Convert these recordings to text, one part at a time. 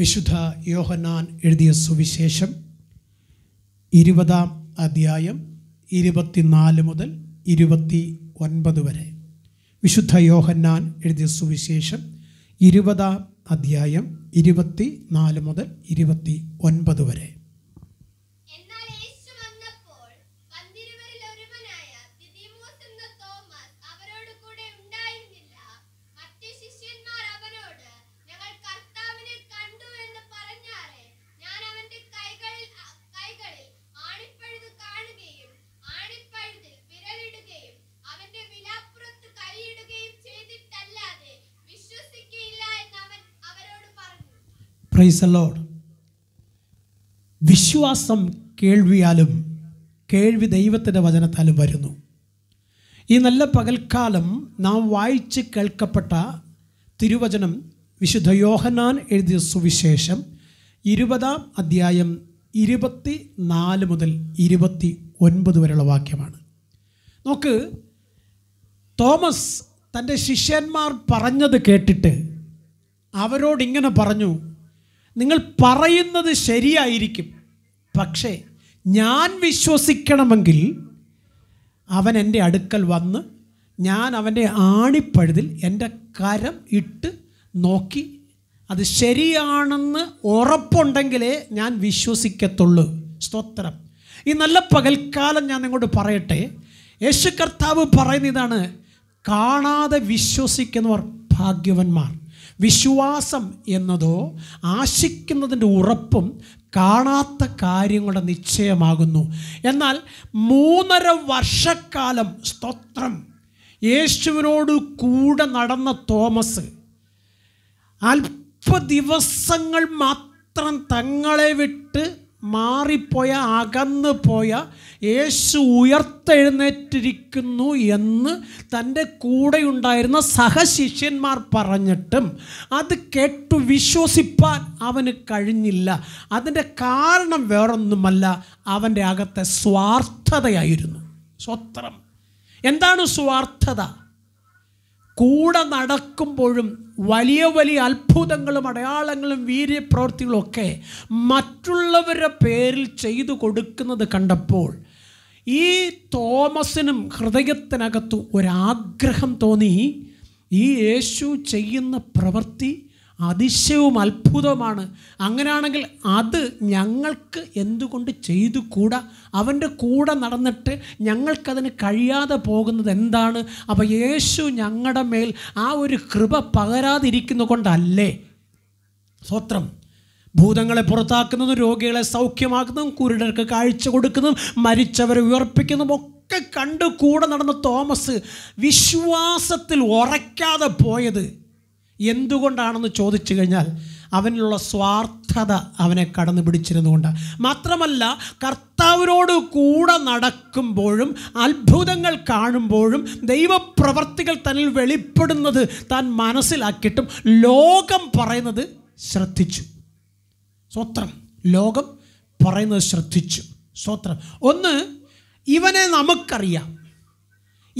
വിശുദ്ധ യോഹന്നാൻ എഴുതിയ സുവിശേഷം ഇരുപതാം അധ്യായം ഇരുപത്തിനാല് മുതൽ ഇരുപത്തി ഒൻപത് വരെ വിശുദ്ധ യോഹന്നാൻ എഴുതിയ സുവിശേഷം ഇരുപതാം അധ്യായം ഇരുപത്തി നാല് മുതൽ ഇരുപത്തി ഒൻപത് വരെ പ്രൈസ് അല്ലോഡ് വിശ്വാസം കേൾവിയാലും കേൾവി ദൈവത്തിൻ്റെ വചനത്താലും വരുന്നു ഈ നല്ല പകൽക്കാലം നാം വായിച്ച് കേൾക്കപ്പെട്ട തിരുവചനം വിശുദ്ധ യോഹനാൻ എഴുതിയ സുവിശേഷം ഇരുപതാം അധ്യായം ഇരുപത്തി നാല് മുതൽ ഇരുപത്തി ഒൻപത് വരെയുള്ള വാക്യമാണ് നോക്ക് തോമസ് തൻ്റെ ശിഷ്യന്മാർ പറഞ്ഞത് കേട്ടിട്ട് അവരോടിങ്ങനെ പറഞ്ഞു നിങ്ങൾ പറയുന്നത് ശരിയായിരിക്കും പക്ഷേ ഞാൻ വിശ്വസിക്കണമെങ്കിൽ അവൻ എൻ്റെ അടുക്കൽ വന്ന് ഞാൻ അവൻ്റെ ആണിപ്പഴുതിൽ എൻ്റെ കരം ഇട്ട് നോക്കി അത് ശരിയാണെന്ന് ഉറപ്പുണ്ടെങ്കിലേ ഞാൻ വിശ്വസിക്കത്തുള്ളൂ സ്തോത്രം ഈ നല്ല പകൽക്കാലം ഞാൻ നിങ്ങോട്ട് പറയട്ടെ യേശു കർത്താവ് പറയുന്ന ഇതാണ് കാണാതെ വിശ്വസിക്കുന്നവർ ഭാഗ്യവന്മാർ വിശ്വാസം എന്നതോ ആശിക്കുന്നതിൻ്റെ ഉറപ്പും കാണാത്ത കാര്യങ്ങളുടെ നിശ്ചയമാകുന്നു എന്നാൽ മൂന്നര വർഷക്കാലം സ്തോത്രം യേശുവിനോട് കൂടെ നടന്ന തോമസ് അല്പ ദിവസങ്ങൾ മാത്രം തങ്ങളെ വിട്ട് മാറിപ്പോയ അകന്നുപോയ പോയ യേശു ഉയർത്തെഴുന്നേറ്റിരിക്കുന്നു എന്ന് തൻ്റെ കൂടെയുണ്ടായിരുന്ന സഹശിഷ്യന്മാർ പറഞ്ഞിട്ടും അത് കേട്ടു വിശ്വസിപ്പാൻ അവന് കഴിഞ്ഞില്ല അതിൻ്റെ കാരണം വേറൊന്നുമല്ല അവൻ്റെ അകത്തെ സ്വാർത്ഥതയായിരുന്നു സ്വത്രം എന്താണ് സ്വാർത്ഥത കൂടെ നടക്കുമ്പോഴും വലിയ വലിയ അത്ഭുതങ്ങളും അടയാളങ്ങളും വീര്യപ്രവൃത്തികളും ഒക്കെ മറ്റുള്ളവരുടെ പേരിൽ ചെയ്തു കൊടുക്കുന്നത് കണ്ടപ്പോൾ ഈ തോമസിനും ഹൃദയത്തിനകത്തു ഒരാഗ്രഹം തോന്നി ഈ യേശു ചെയ്യുന്ന പ്രവൃത്തി അതിശയവും അത്ഭുതവുമാണ് അങ്ങനെയാണെങ്കിൽ അത് ഞങ്ങൾക്ക് എന്തുകൊണ്ട് ചെയ്തു കൂടാ അവൻ്റെ കൂടെ നടന്നിട്ട് ഞങ്ങൾക്കതിന് കഴിയാതെ പോകുന്നത് എന്താണ് അപ്പോൾ യേശു ഞങ്ങളുടെ മേൽ ആ ഒരു കൃപ പകരാതിരിക്കുന്നത് കൊണ്ടല്ലേ സ്വത്രം ഭൂതങ്ങളെ പുറത്താക്കുന്നതും രോഗികളെ സൗഖ്യമാക്കുന്നതും കുരുടർക്ക് കാഴ്ച കൊടുക്കുന്നതും മരിച്ചവരെ ഉയർപ്പിക്കുന്നതും ഒക്കെ കണ്ട് കൂടെ നടന്ന തോമസ് വിശ്വാസത്തിൽ ഉറയ്ക്കാതെ പോയത് എന്തുകൊണ്ടാണെന്ന് ചോദിച്ചു കഴിഞ്ഞാൽ അവനിലുള്ള സ്വാർത്ഥത അവനെ കടന്നു പിടിച്ചിരുന്നുകൊണ്ട് മാത്രമല്ല കർത്താവിനോട് കൂടെ നടക്കുമ്പോഴും അത്ഭുതങ്ങൾ കാണുമ്പോഴും ദൈവപ്രവർത്തികൾ തന്നിൽ വെളിപ്പെടുന്നത് താൻ മനസ്സിലാക്കിയിട്ടും ലോകം പറയുന്നത് ശ്രദ്ധിച്ചു സ്വത്രം ലോകം പറയുന്നത് ശ്രദ്ധിച്ചു സ്വത്രം ഒന്ന് ഇവനെ നമുക്കറിയാം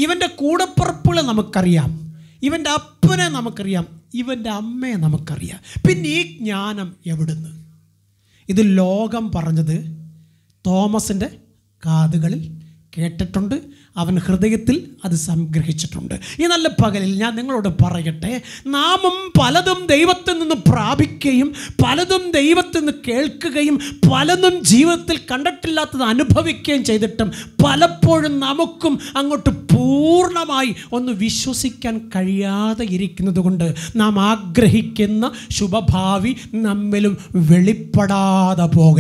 ഇവൻ്റെ കൂടപ്പുറപ്പുകളെ നമുക്കറിയാം ഇവൻ്റെ അപ്പനെ നമുക്കറിയാം ഇവൻ്റെ അമ്മയെ നമുക്കറിയാം പിന്നെ ഈ ജ്ഞാനം എവിടുന്ന് ഇത് ലോകം പറഞ്ഞത് തോമസിൻ്റെ കാതുകളിൽ കേട്ടിട്ടുണ്ട് അവൻ ഹൃദയത്തിൽ അത് സംഗ്രഹിച്ചിട്ടുണ്ട് ഈ നല്ല പകലിൽ ഞാൻ നിങ്ങളോട് പറയട്ടെ നാമം പലതും ദൈവത്തിൽ നിന്ന് പ്രാപിക്കുകയും പലതും ദൈവത്തിൽ നിന്ന് കേൾക്കുകയും പലതും ജീവിതത്തിൽ കണ്ടിട്ടില്ലാത്തത് അനുഭവിക്കുകയും ചെയ്തിട്ടും പലപ്പോഴും നമുക്കും അങ്ങോട്ട് പൂർണ്ണമായി ഒന്ന് വിശ്വസിക്കാൻ കഴിയാതെ ഇരിക്കുന്നത് കൊണ്ട് നാം ആഗ്രഹിക്കുന്ന ശുഭഭാവി നമ്മിലും വെളിപ്പെടാതെ പോകുക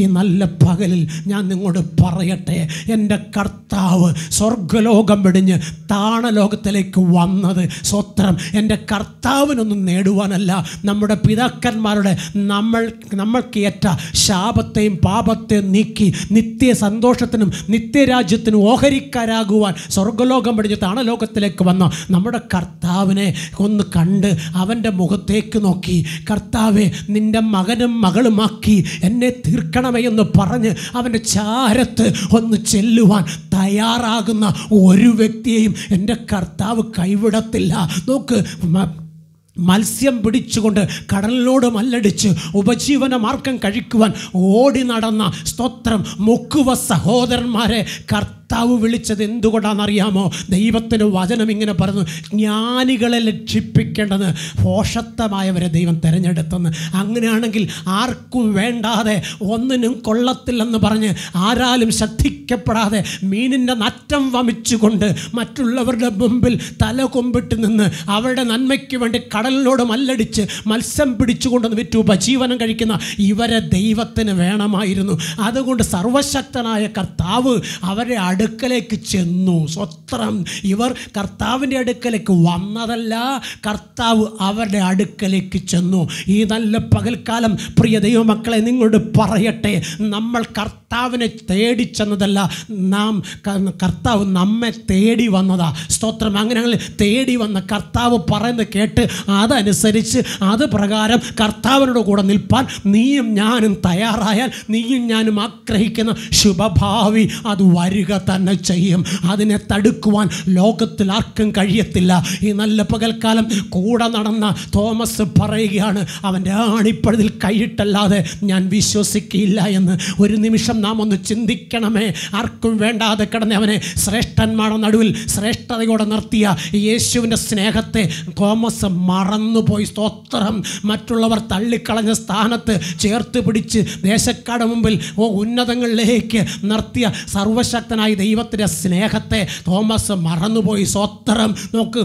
ഈ നല്ല പകലിൽ ഞാൻ നിങ്ങളോട് പറയട്ടെ എൻ്റെ കർത്താവ് സ്വർഗലോകം വെടിഞ്ഞ് താണലോകത്തിലേക്ക് വന്നത് സ്വത്രം എൻ്റെ കർത്താവിനൊന്നും നേടുവാനല്ല നമ്മുടെ പിതാക്കന്മാരുടെ നമ്മൾ നമ്മൾക്ക് ഏറ്റ ശാപത്തെയും പാപത്തെയും നീക്കി നിത്യ സന്തോഷത്തിനും നിത്യരാജ്യത്തിനും ഓഹരിക്കാരാകുവാൻ സ്വർഗലോകം വെടിഞ്ഞ് താണലോകത്തിലേക്ക് വന്ന നമ്മുടെ കർത്താവിനെ ഒന്ന് കണ്ട് അവൻ്റെ മുഖത്തേക്ക് നോക്കി കർത്താവെ നിൻ്റെ മകനും മകളുമാക്കി എന്നെ തീർക്കണമേ എന്ന് പറഞ്ഞ് അവൻ്റെ ചാരത്ത് ഒന്ന് ചെല്ലുവാൻ തയ്യാറാകുന്ന ഒരു വ്യക്തിയെയും എൻ്റെ കർത്താവ് കൈവിടത്തില്ല നോക്ക് മത്സ്യം പിടിച്ചുകൊണ്ട് കടലിനോട് മല്ലടിച്ച് ഉപജീവന മാർഗം കഴിക്കുവാൻ ഓടി നടന്ന സ്തോത്രം മുക്കുവ സഹോദരന്മാരെ കർത്ത കർത്താവ് വിളിച്ചത് അറിയാമോ ദൈവത്തിന് വചനം ഇങ്ങനെ പറഞ്ഞു ജ്ഞാനികളെ ലക്ഷിപ്പിക്കേണ്ടത് പോഷത്തമായവരെ ദൈവം തിരഞ്ഞെടുത്തെന്ന് അങ്ങനെയാണെങ്കിൽ ആർക്കും വേണ്ടാതെ ഒന്നിനും കൊള്ളത്തില്ലെന്ന് പറഞ്ഞ് ആരാലും ശ്രദ്ധിക്കപ്പെടാതെ മീനിൻ്റെ നറ്റം വമിച്ചുകൊണ്ട് മറ്റുള്ളവരുടെ മുമ്പിൽ തല കൊമ്പിട്ട് നിന്ന് അവരുടെ നന്മയ്ക്ക് വേണ്ടി കടലിനോട് മല്ലടിച്ച് മത്സ്യം പിടിച്ചുകൊണ്ടെന്ന് വിറ്റ് ഉപജീവനം കഴിക്കുന്ന ഇവരെ ദൈവത്തിന് വേണമായിരുന്നു അതുകൊണ്ട് സർവശക്തനായ കർത്താവ് അവരെ അടുക്കലേക്ക് ചെന്നു സ്വത്രം ഇവർ കർത്താവിൻ്റെ അടുക്കലേക്ക് വന്നതല്ല കർത്താവ് അവരുടെ അടുക്കലേക്ക് ചെന്നു ഈ നല്ല പകൽക്കാലം പ്രിയ ദൈവമക്കളെ നിങ്ങളോട് പറയട്ടെ നമ്മൾ കർത്ത കർത്താവിനെ തേടി ചെന്നതല്ല നാം കർത്താവ് നമ്മെ തേടി വന്നതാ സ്തോത്രം അങ്ങനെ തേടി വന്ന കർത്താവ് പറയുന്നത് കേട്ട് അതനുസരിച്ച് അത് പ്രകാരം കർത്താവിനോട് കൂടെ നിൽപ്പാൻ നീയും ഞാനും തയ്യാറായാൽ നീയും ഞാനും ആഗ്രഹിക്കുന്ന ശുഭഭാവി അത് വരിക തന്നെ ചെയ്യും അതിനെ തടുക്കുവാൻ ലോകത്തിൽ ആർക്കും കഴിയത്തില്ല ഈ നല്ല പകൽക്കാലം കൂടെ നടന്ന തോമസ് പറയുകയാണ് അവൻ്റെ ആണിപ്പഴുതിൽ കൈയിട്ടല്ലാതെ ഞാൻ വിശ്വസിക്കില്ല എന്ന് ഒരു നിമിഷം നാം ഒന്ന് ചിന്തിക്കണമേ ആർക്കും വേണ്ടാതെ കിടന്ന അവനെ ശ്രേഷ്ഠന്മാരുടെ നടുവിൽ ശ്രേഷ്ഠതയോടെ നിർത്തിയ യേശുവിൻ്റെ സ്നേഹത്തെ തോമസ് മറന്നുപോയി സ്തോത്രം മറ്റുള്ളവർ തള്ളിക്കളഞ്ഞ സ്ഥാനത്ത് ചേർത്ത് പിടിച്ച് ദേശക്കാട് മുമ്പിൽ ഓ ഉന്നതങ്ങളിലേക്ക് നിർത്തിയ സർവശക്തനായ ദൈവത്തിൻ്റെ സ്നേഹത്തെ തോമസ് മറന്നുപോയി സ്വോത്രം നോക്ക്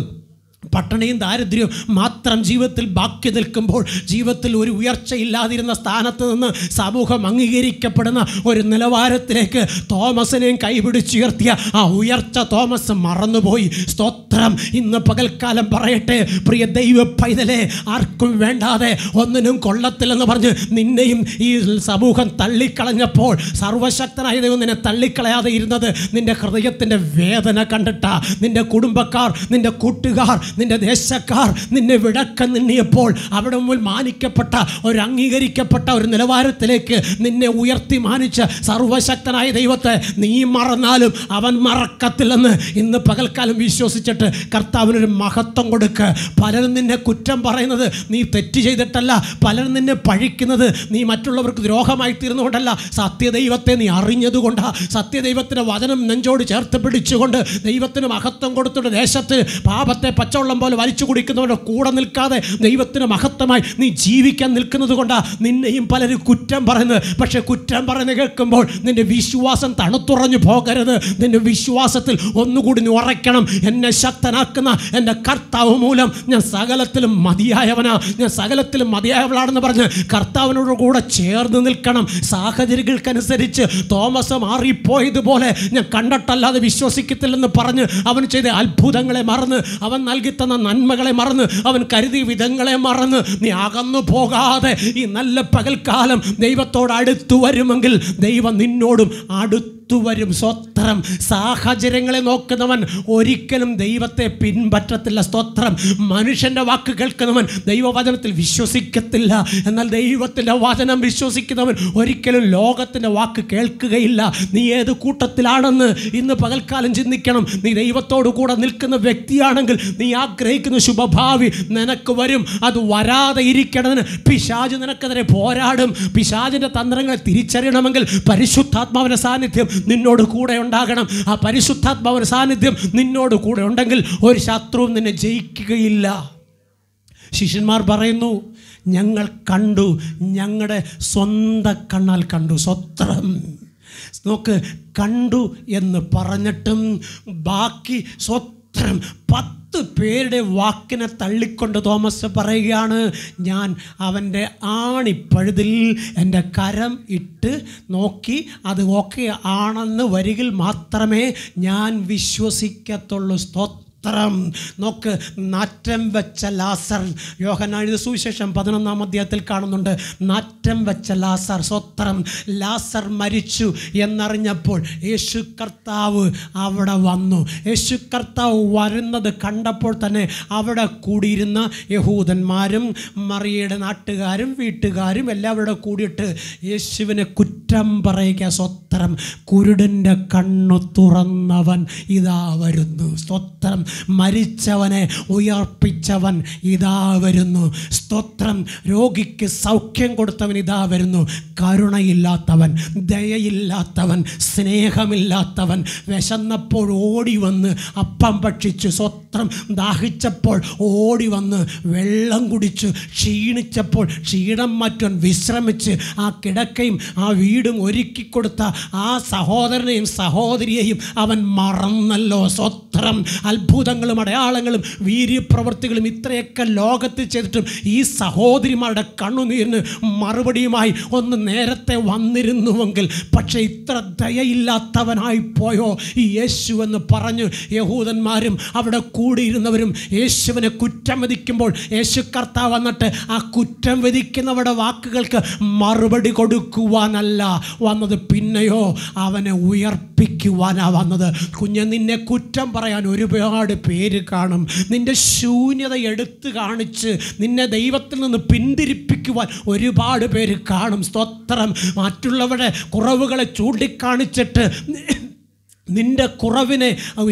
പട്ടണയും ദാരിദ്ര്യവും മാത്രം ജീവിതത്തിൽ ബാക്കി നിൽക്കുമ്പോൾ ജീവിതത്തിൽ ഒരു ഉയർച്ചയില്ലാതിരുന്ന സ്ഥാനത്ത് നിന്ന് സമൂഹം അംഗീകരിക്കപ്പെടുന്ന ഒരു നിലവാരത്തിലേക്ക് തോമസിനെയും കൈപിടിച്ചുയർത്തിയ ആ ഉയർച്ച തോമസ് മറന്നുപോയി സ്തോത്രം ഇന്ന് പകൽക്കാലം പറയട്ടെ പ്രിയ ദൈവ പൈതലെ ആർക്കും വേണ്ടാതെ ഒന്നിനും കൊള്ളത്തില്ലെന്ന് പറഞ്ഞ് നിന്നെയും ഈ സമൂഹം തള്ളിക്കളഞ്ഞപ്പോൾ സർവശക്തനായ ദൈവം നിന്നെ തള്ളിക്കളയാതെ ഇരുന്നത് നിൻ്റെ ഹൃദയത്തിൻ്റെ വേദന കണ്ടിട്ടാ നിൻ്റെ കുടുംബക്കാർ നിൻ്റെ കൂട്ടുകാർ നിന്റെ ദേശക്കാർ നിന്നെ വിടക്കം നിന്നിയപ്പോൾ അവിടെ മുൻ മാനിക്കപ്പെട്ട ഒരു അംഗീകരിക്കപ്പെട്ട ഒരു നിലവാരത്തിലേക്ക് നിന്നെ ഉയർത്തി മാനിച്ച സർവശക്തനായ ദൈവത്തെ നീ മറന്നാലും അവൻ മറക്കത്തില്ലെന്ന് ഇന്ന് പകൽക്കാലം വിശ്വസിച്ചിട്ട് കർത്താവിനൊരു മഹത്വം കൊടുക്കുക പലരും നിന്നെ കുറ്റം പറയുന്നത് നീ തെറ്റ് ചെയ്തിട്ടല്ല പലരും നിന്നെ പഴിക്കുന്നത് നീ മറ്റുള്ളവർക്ക് ദ്രോഹമായി തീർന്നുകൊണ്ടല്ല സത്യദൈവത്തെ നീ അറിഞ്ഞതുകൊണ്ടാണ് സത്യദൈവത്തിൻ്റെ വചനം നെഞ്ചോട് ചേർത്ത് പിടിച്ചുകൊണ്ട് ദൈവത്തിന് മഹത്വം കൊടുത്തിട്ട് ദേശത്ത് പാപത്തെ പച്ചവടം കുടിവെള്ളം പോലെ വലിച്ചു കുടിക്കുന്നവരുടെ കൂടെ നിൽക്കാതെ ദൈവത്തിന് മഹത്വമായി നീ ജീവിക്കാൻ നിൽക്കുന്നത് കൊണ്ടാണ് നിന്നെയും പലരും കുറ്റം പറയുന്നത് പക്ഷേ കുറ്റം പറയുന്നത് കേൾക്കുമ്പോൾ നിൻ്റെ വിശ്വാസം തണുത്തുറഞ്ഞു പോകരുത് നിൻ്റെ വിശ്വാസത്തിൽ ഒന്നുകൂടി നീ ഉറയ്ക്കണം എന്നെ ശക്തനാക്കുന്ന എൻ്റെ കർത്താവ് മൂലം ഞാൻ സകലത്തിലും മതിയായവനാ ഞാൻ സകലത്തിലും മതിയായവളാണെന്ന് പറഞ്ഞ് കർത്താവിനോട് കൂടെ ചേർന്ന് നിൽക്കണം സാഹചര്യങ്ങൾക്കനുസരിച്ച് തോമസ് മാറിപ്പോയതുപോലെ ഞാൻ കണ്ടിട്ടല്ലാതെ വിശ്വസിക്കത്തില്ലെന്ന് പറഞ്ഞ് അവൻ ചെയ്ത അത്ഭുതങ്ങളെ മറന്ന് അവൻ നൽകി തന്ന നന്മകളെ മറന്ന് അവൻ കരുതി വിധങ്ങളെ മറന്ന് നീ അകന്നു പോകാതെ ഈ നല്ല പകൽക്കാലം ദൈവത്തോട് അടുത്തു വരുമെങ്കിൽ ദൈവം നിന്നോടും അടുത്തു ഒത്തുവരും സ്തോത്രം സാഹചര്യങ്ങളെ നോക്കുന്നവൻ ഒരിക്കലും ദൈവത്തെ പിൻപറ്റത്തില്ല സ്തോത്രം മനുഷ്യൻ്റെ വാക്ക് കേൾക്കുന്നവൻ ദൈവവചനത്തിൽ വിശ്വസിക്കത്തില്ല എന്നാൽ ദൈവത്തിൻ്റെ വചനം വിശ്വസിക്കുന്നവൻ ഒരിക്കലും ലോകത്തിൻ്റെ വാക്ക് കേൾക്കുകയില്ല നീ ഏത് കൂട്ടത്തിലാണെന്ന് ഇന്ന് പകൽക്കാലം ചിന്തിക്കണം നീ ദൈവത്തോടു കൂടെ നിൽക്കുന്ന വ്യക്തിയാണെങ്കിൽ നീ ആഗ്രഹിക്കുന്ന ശുഭഭാവി നിനക്ക് വരും അത് വരാതെ ഇരിക്കണതിന് പിശാജ് നിനക്കെതിരെ പോരാടും പിശാജിൻ്റെ തന്ത്രങ്ങളെ തിരിച്ചറിയണമെങ്കിൽ പരിശുദ്ധാത്മാവിൻ്റെ സാന്നിധ്യം നിന്നോട് കൂടെ ഉണ്ടാകണം ആ പരിശുദ്ധാത്മാവ് സാന്നിധ്യം നിന്നോട് കൂടെ ഉണ്ടെങ്കിൽ ഒരു ശത്രുവും നിന്നെ ജയിക്കുകയില്ല ശിഷ്യന്മാർ പറയുന്നു ഞങ്ങൾ കണ്ടു ഞങ്ങളുടെ സ്വന്തം കണ്ണാൽ കണ്ടു സ്വത്രം നോക്ക് കണ്ടു എന്ന് പറഞ്ഞിട്ടും ബാക്കി സ്വത്രം പത്ത് പത്ത് പേരുടെ വാക്കിനെ തള്ളിക്കൊണ്ട് തോമസ് പറയുകയാണ് ഞാൻ അവൻ്റെ ആണിപ്പഴുതിൽ എൻ്റെ കരം ഇട്ട് നോക്കി അത് ഓക്കെ ആണെന്ന് വരികിൽ മാത്രമേ ഞാൻ വിശ്വസിക്കത്തുള്ളൂ സ്തോത്രം സ്തോത്രം നോക്ക് നാറ്റം വെച്ച ലാസർ യോഹനാഴുത സുവിശേഷം പതിനൊന്നാം അധ്യായത്തിൽ കാണുന്നുണ്ട് നാറ്റം വെച്ച ലാസർ സ്വത്രം ലാസർ മരിച്ചു എന്നറിഞ്ഞപ്പോൾ യേശു കർത്താവ് അവിടെ വന്നു യേശു കർത്താവ് വരുന്നത് കണ്ടപ്പോൾ തന്നെ അവിടെ കൂടിയിരുന്ന യഹൂദന്മാരും മറിയയുടെ നാട്ടുകാരും വീട്ടുകാരും എല്ലാവരുടെ കൂടിയിട്ട് യേശുവിനെ കുറ്റം പറയുക സ്വത്രം കുരുടൻ്റെ കണ്ണു തുറന്നവൻ ഇതാ വരുന്നു സ്വത്രം മരിച്ചവനെ ഉയർപ്പിച്ചവൻ ഇതാ വരുന്നു സ്തോത്രം രോഗിക്ക് സൗഖ്യം കൊടുത്തവൻ ഇതാ വരുന്നു കരുണയില്ലാത്തവൻ ദയയില്ലാത്തവൻ സ്നേഹമില്ലാത്തവൻ വിശന്നപ്പോൾ ഓടി വന്ന് അപ്പം ഭക്ഷിച്ചു സ്വത്രം ദാഹിച്ചപ്പോൾ ഓടി വന്ന് വെള്ളം കുടിച്ചു ക്ഷീണിച്ചപ്പോൾ ക്ഷീണം മാറ്റാൻ വിശ്രമിച്ച് ആ കിടക്കയും ആ വീടും ഒരുക്കി കൊടുത്ത ആ സഹോദരനെയും സഹോദരിയെയും അവൻ മറന്നല്ലോ സ്വത്രം അത്ഭുത അത്ഭുതങ്ങളും അടയാളങ്ങളും വീര്യപ്രവർത്തികളും ഇത്രയൊക്കെ ലോകത്ത് ചെയ്തിട്ടും ഈ സഹോദരിമാരുടെ കണ്ണുനീരിന് മറുപടിയുമായി ഒന്ന് നേരത്തെ വന്നിരുന്നുവെങ്കിൽ പക്ഷേ ഇത്ര ദയയില്ലാത്തവനായി പോയോ ഈ യേശു എന്ന് പറഞ്ഞു യഹൂദന്മാരും അവിടെ കൂടിയിരുന്നവരും യേശുവിനെ കുറ്റം വിധിക്കുമ്പോൾ യേശു കർത്താവ് വന്നിട്ട് ആ കുറ്റം വിധിക്കുന്നവരുടെ വാക്കുകൾക്ക് മറുപടി കൊടുക്കുവാനല്ല വന്നത് പിന്നെയോ അവനെ ഉയർ കൽപ്പിക്കുവാനാ വന്നത് കുഞ്ഞ് നിന്നെ കുറ്റം പറയാൻ ഒരുപാട് പേര് കാണും നിന്റെ ശൂന്യത എടുത്തു കാണിച്ച് നിന്നെ ദൈവത്തിൽ നിന്ന് പിന്തിരിപ്പിക്കുവാൻ ഒരുപാട് പേര് കാണും സ്തോത്രം മറ്റുള്ളവരുടെ കുറവുകളെ ചൂണ്ടിക്കാണിച്ചിട്ട് നിന്റെ കുറവിനെ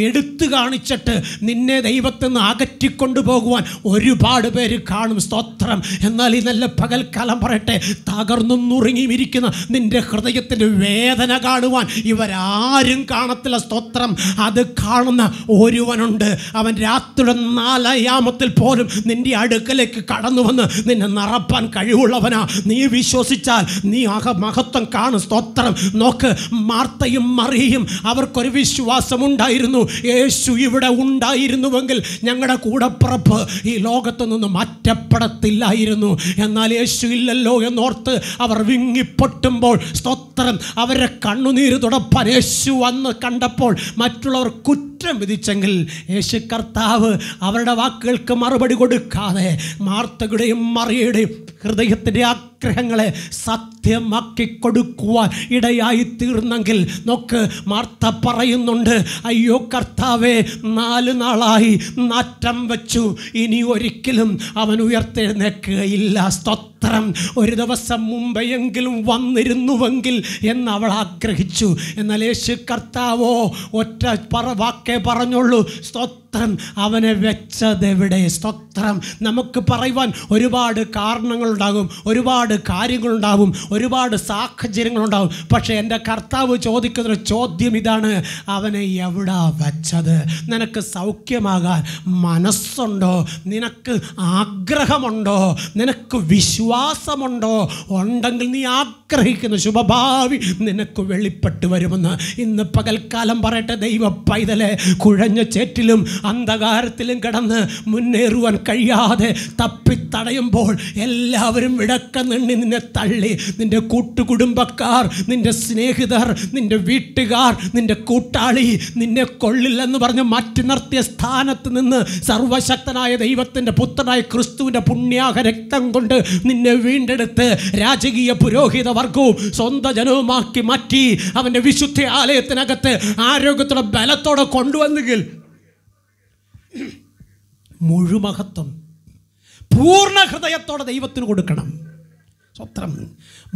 എടുത്തു കാണിച്ചിട്ട് നിന്നെ ദൈവത്തിൽ നിന്ന് അകറ്റിക്കൊണ്ടു പോകുവാൻ ഒരുപാട് പേര് കാണും സ്തോത്രം എന്നാൽ ഈ നല്ല പകൽക്കാലം പറയട്ടെ തകർന്നും നുറുങ്ങിയുമിരിക്കുന്ന നിന്റെ ഹൃദയത്തിൻ്റെ വേദന കാണുവാൻ ഇവരാരും കാണത്തില്ല സ്തോത്രം അത് കാണുന്ന ഒരുവനുണ്ട് അവൻ രാത്രിയുടെ നാലയാമത്തിൽ പോലും നിന്റെ അടുക്കലേക്ക് കടന്നു വന്ന് നിന്നെ നിറപ്പാൻ കഴിവുള്ളവനാ നീ വിശ്വസിച്ചാൽ നീ അഹ മഹത്വം കാണും സ്തോത്രം നോക്ക് മാർത്തയും മറിയും അവർക്ക് ഒരു വിശ്വാസമുണ്ടായിരുന്നു യേശു ഇവിടെ ഉണ്ടായിരുന്നുവെങ്കിൽ ഞങ്ങളുടെ കൂടെ പ്രഭ ഈ ലോകത്തു നിന്ന് മാറ്റപ്പെടത്തില്ലായിരുന്നു എന്നാൽ യേശു ഇല്ലല്ലോ എന്നോർത്ത് അവർ വിങ്ങിപ്പൊട്ടുമ്പോൾ സ്തോത്രം അവരെ കണ്ണുനീര് തുടപ്പാൻ യേശു വന്ന് കണ്ടപ്പോൾ മറ്റുള്ളവർ കുറ്റം വിധിച്ചെങ്കിൽ യേശു കർത്താവ് അവരുടെ വാക്കുകൾക്ക് മറുപടി കൊടുക്കാതെ മാർത്തകളുടെയും മറിയുടെയും ഹൃദയത്തിൻ്റെ ആ അനുഗ്രഹങ്ങളെ സത്യമാക്കി കൊടുക്കുവാൻ ഇടയായി തീർന്നെങ്കിൽ നോക്ക് മാർത്ത പറയുന്നുണ്ട് അയ്യോ കർത്താവെ നാല് നാളായി നാറ്റം വെച്ചു ഇനി ഒരിക്കലും അവൻ ഉയർത്തെഴുന്നേക്കുകയില്ല സ്തോത്ര മാത്രം ഒരു ദിവസം മുമ്പെങ്കിലും വന്നിരുന്നുവെങ്കിൽ എന്ന് അവൾ ആഗ്രഹിച്ചു എന്നാൽ യേശു കർത്താവോ ഒറ്റ പറ വാക്കേ പറഞ്ഞുള്ളൂ സ്തോത്രം അവനെ വെച്ചതെവിടെ സ്തോത്രം നമുക്ക് പറയുവാൻ ഒരുപാട് കാരണങ്ങളുണ്ടാകും ഒരുപാട് കാര്യങ്ങളുണ്ടാകും ഒരുപാട് സാഹചര്യങ്ങളുണ്ടാകും പക്ഷേ എൻ്റെ കർത്താവ് ചോദിക്കുന്നൊരു ചോദ്യം ഇതാണ് അവനെ എവിടാ വെച്ചത് നിനക്ക് സൗഖ്യമാകാൻ മനസ്സുണ്ടോ നിനക്ക് ആഗ്രഹമുണ്ടോ നിനക്ക് വിശ്വാസം വിശ്വാസമുണ്ടോ ഉണ്ടെങ്കിൽ നീ ആഗ്രഹിക്കുന്ന ശുഭഭാവി നിനക്ക് വെളിപ്പെട്ട് വരുമെന്ന് ഇന്ന് പകൽക്കാലം പറയട്ടെ ദൈവ പൈതലെ കുഴഞ്ഞ ചേറ്റിലും അന്ധകാരത്തിലും കിടന്ന് മുന്നേറുവാൻ കഴിയാതെ തപ്പിത്തടയുമ്പോൾ എല്ലാവരും വിടക്ക നിണ്ണി നിന്നെ തള്ളി നിൻ്റെ കൂട്ടുകുടുംബക്കാർ നിൻ്റെ സ്നേഹിതർ നിൻ്റെ വീട്ടുകാർ നിൻ്റെ കൂട്ടാളി നിന്നെ കൊള്ളില്ലെന്ന് പറഞ്ഞ് മാറ്റി നിർത്തിയ സ്ഥാനത്ത് നിന്ന് സർവശക്തനായ ദൈവത്തിൻ്റെ പുത്രനായ ക്രിസ്തുവിൻ്റെ പുണ്യാഹ രക്തം കൊണ്ട് നിന്നെ നിന്നെ വീണ്ടെടുത്ത് രാജകീയ പുരോഹിത വർഗവും സ്വന്തം ജനവുമാക്കി മാറ്റി അവൻ്റെ വിശുദ്ധ ആലയത്തിനകത്ത് ആരോഗ്യത്തോടെ ബലത്തോടെ കൊണ്ടുവന്നെങ്കിൽ മുഴുമഹത്വം പൂർണ്ണ ഹൃദയത്തോടെ ദൈവത്തിന് കൊടുക്കണം സ്വത്രം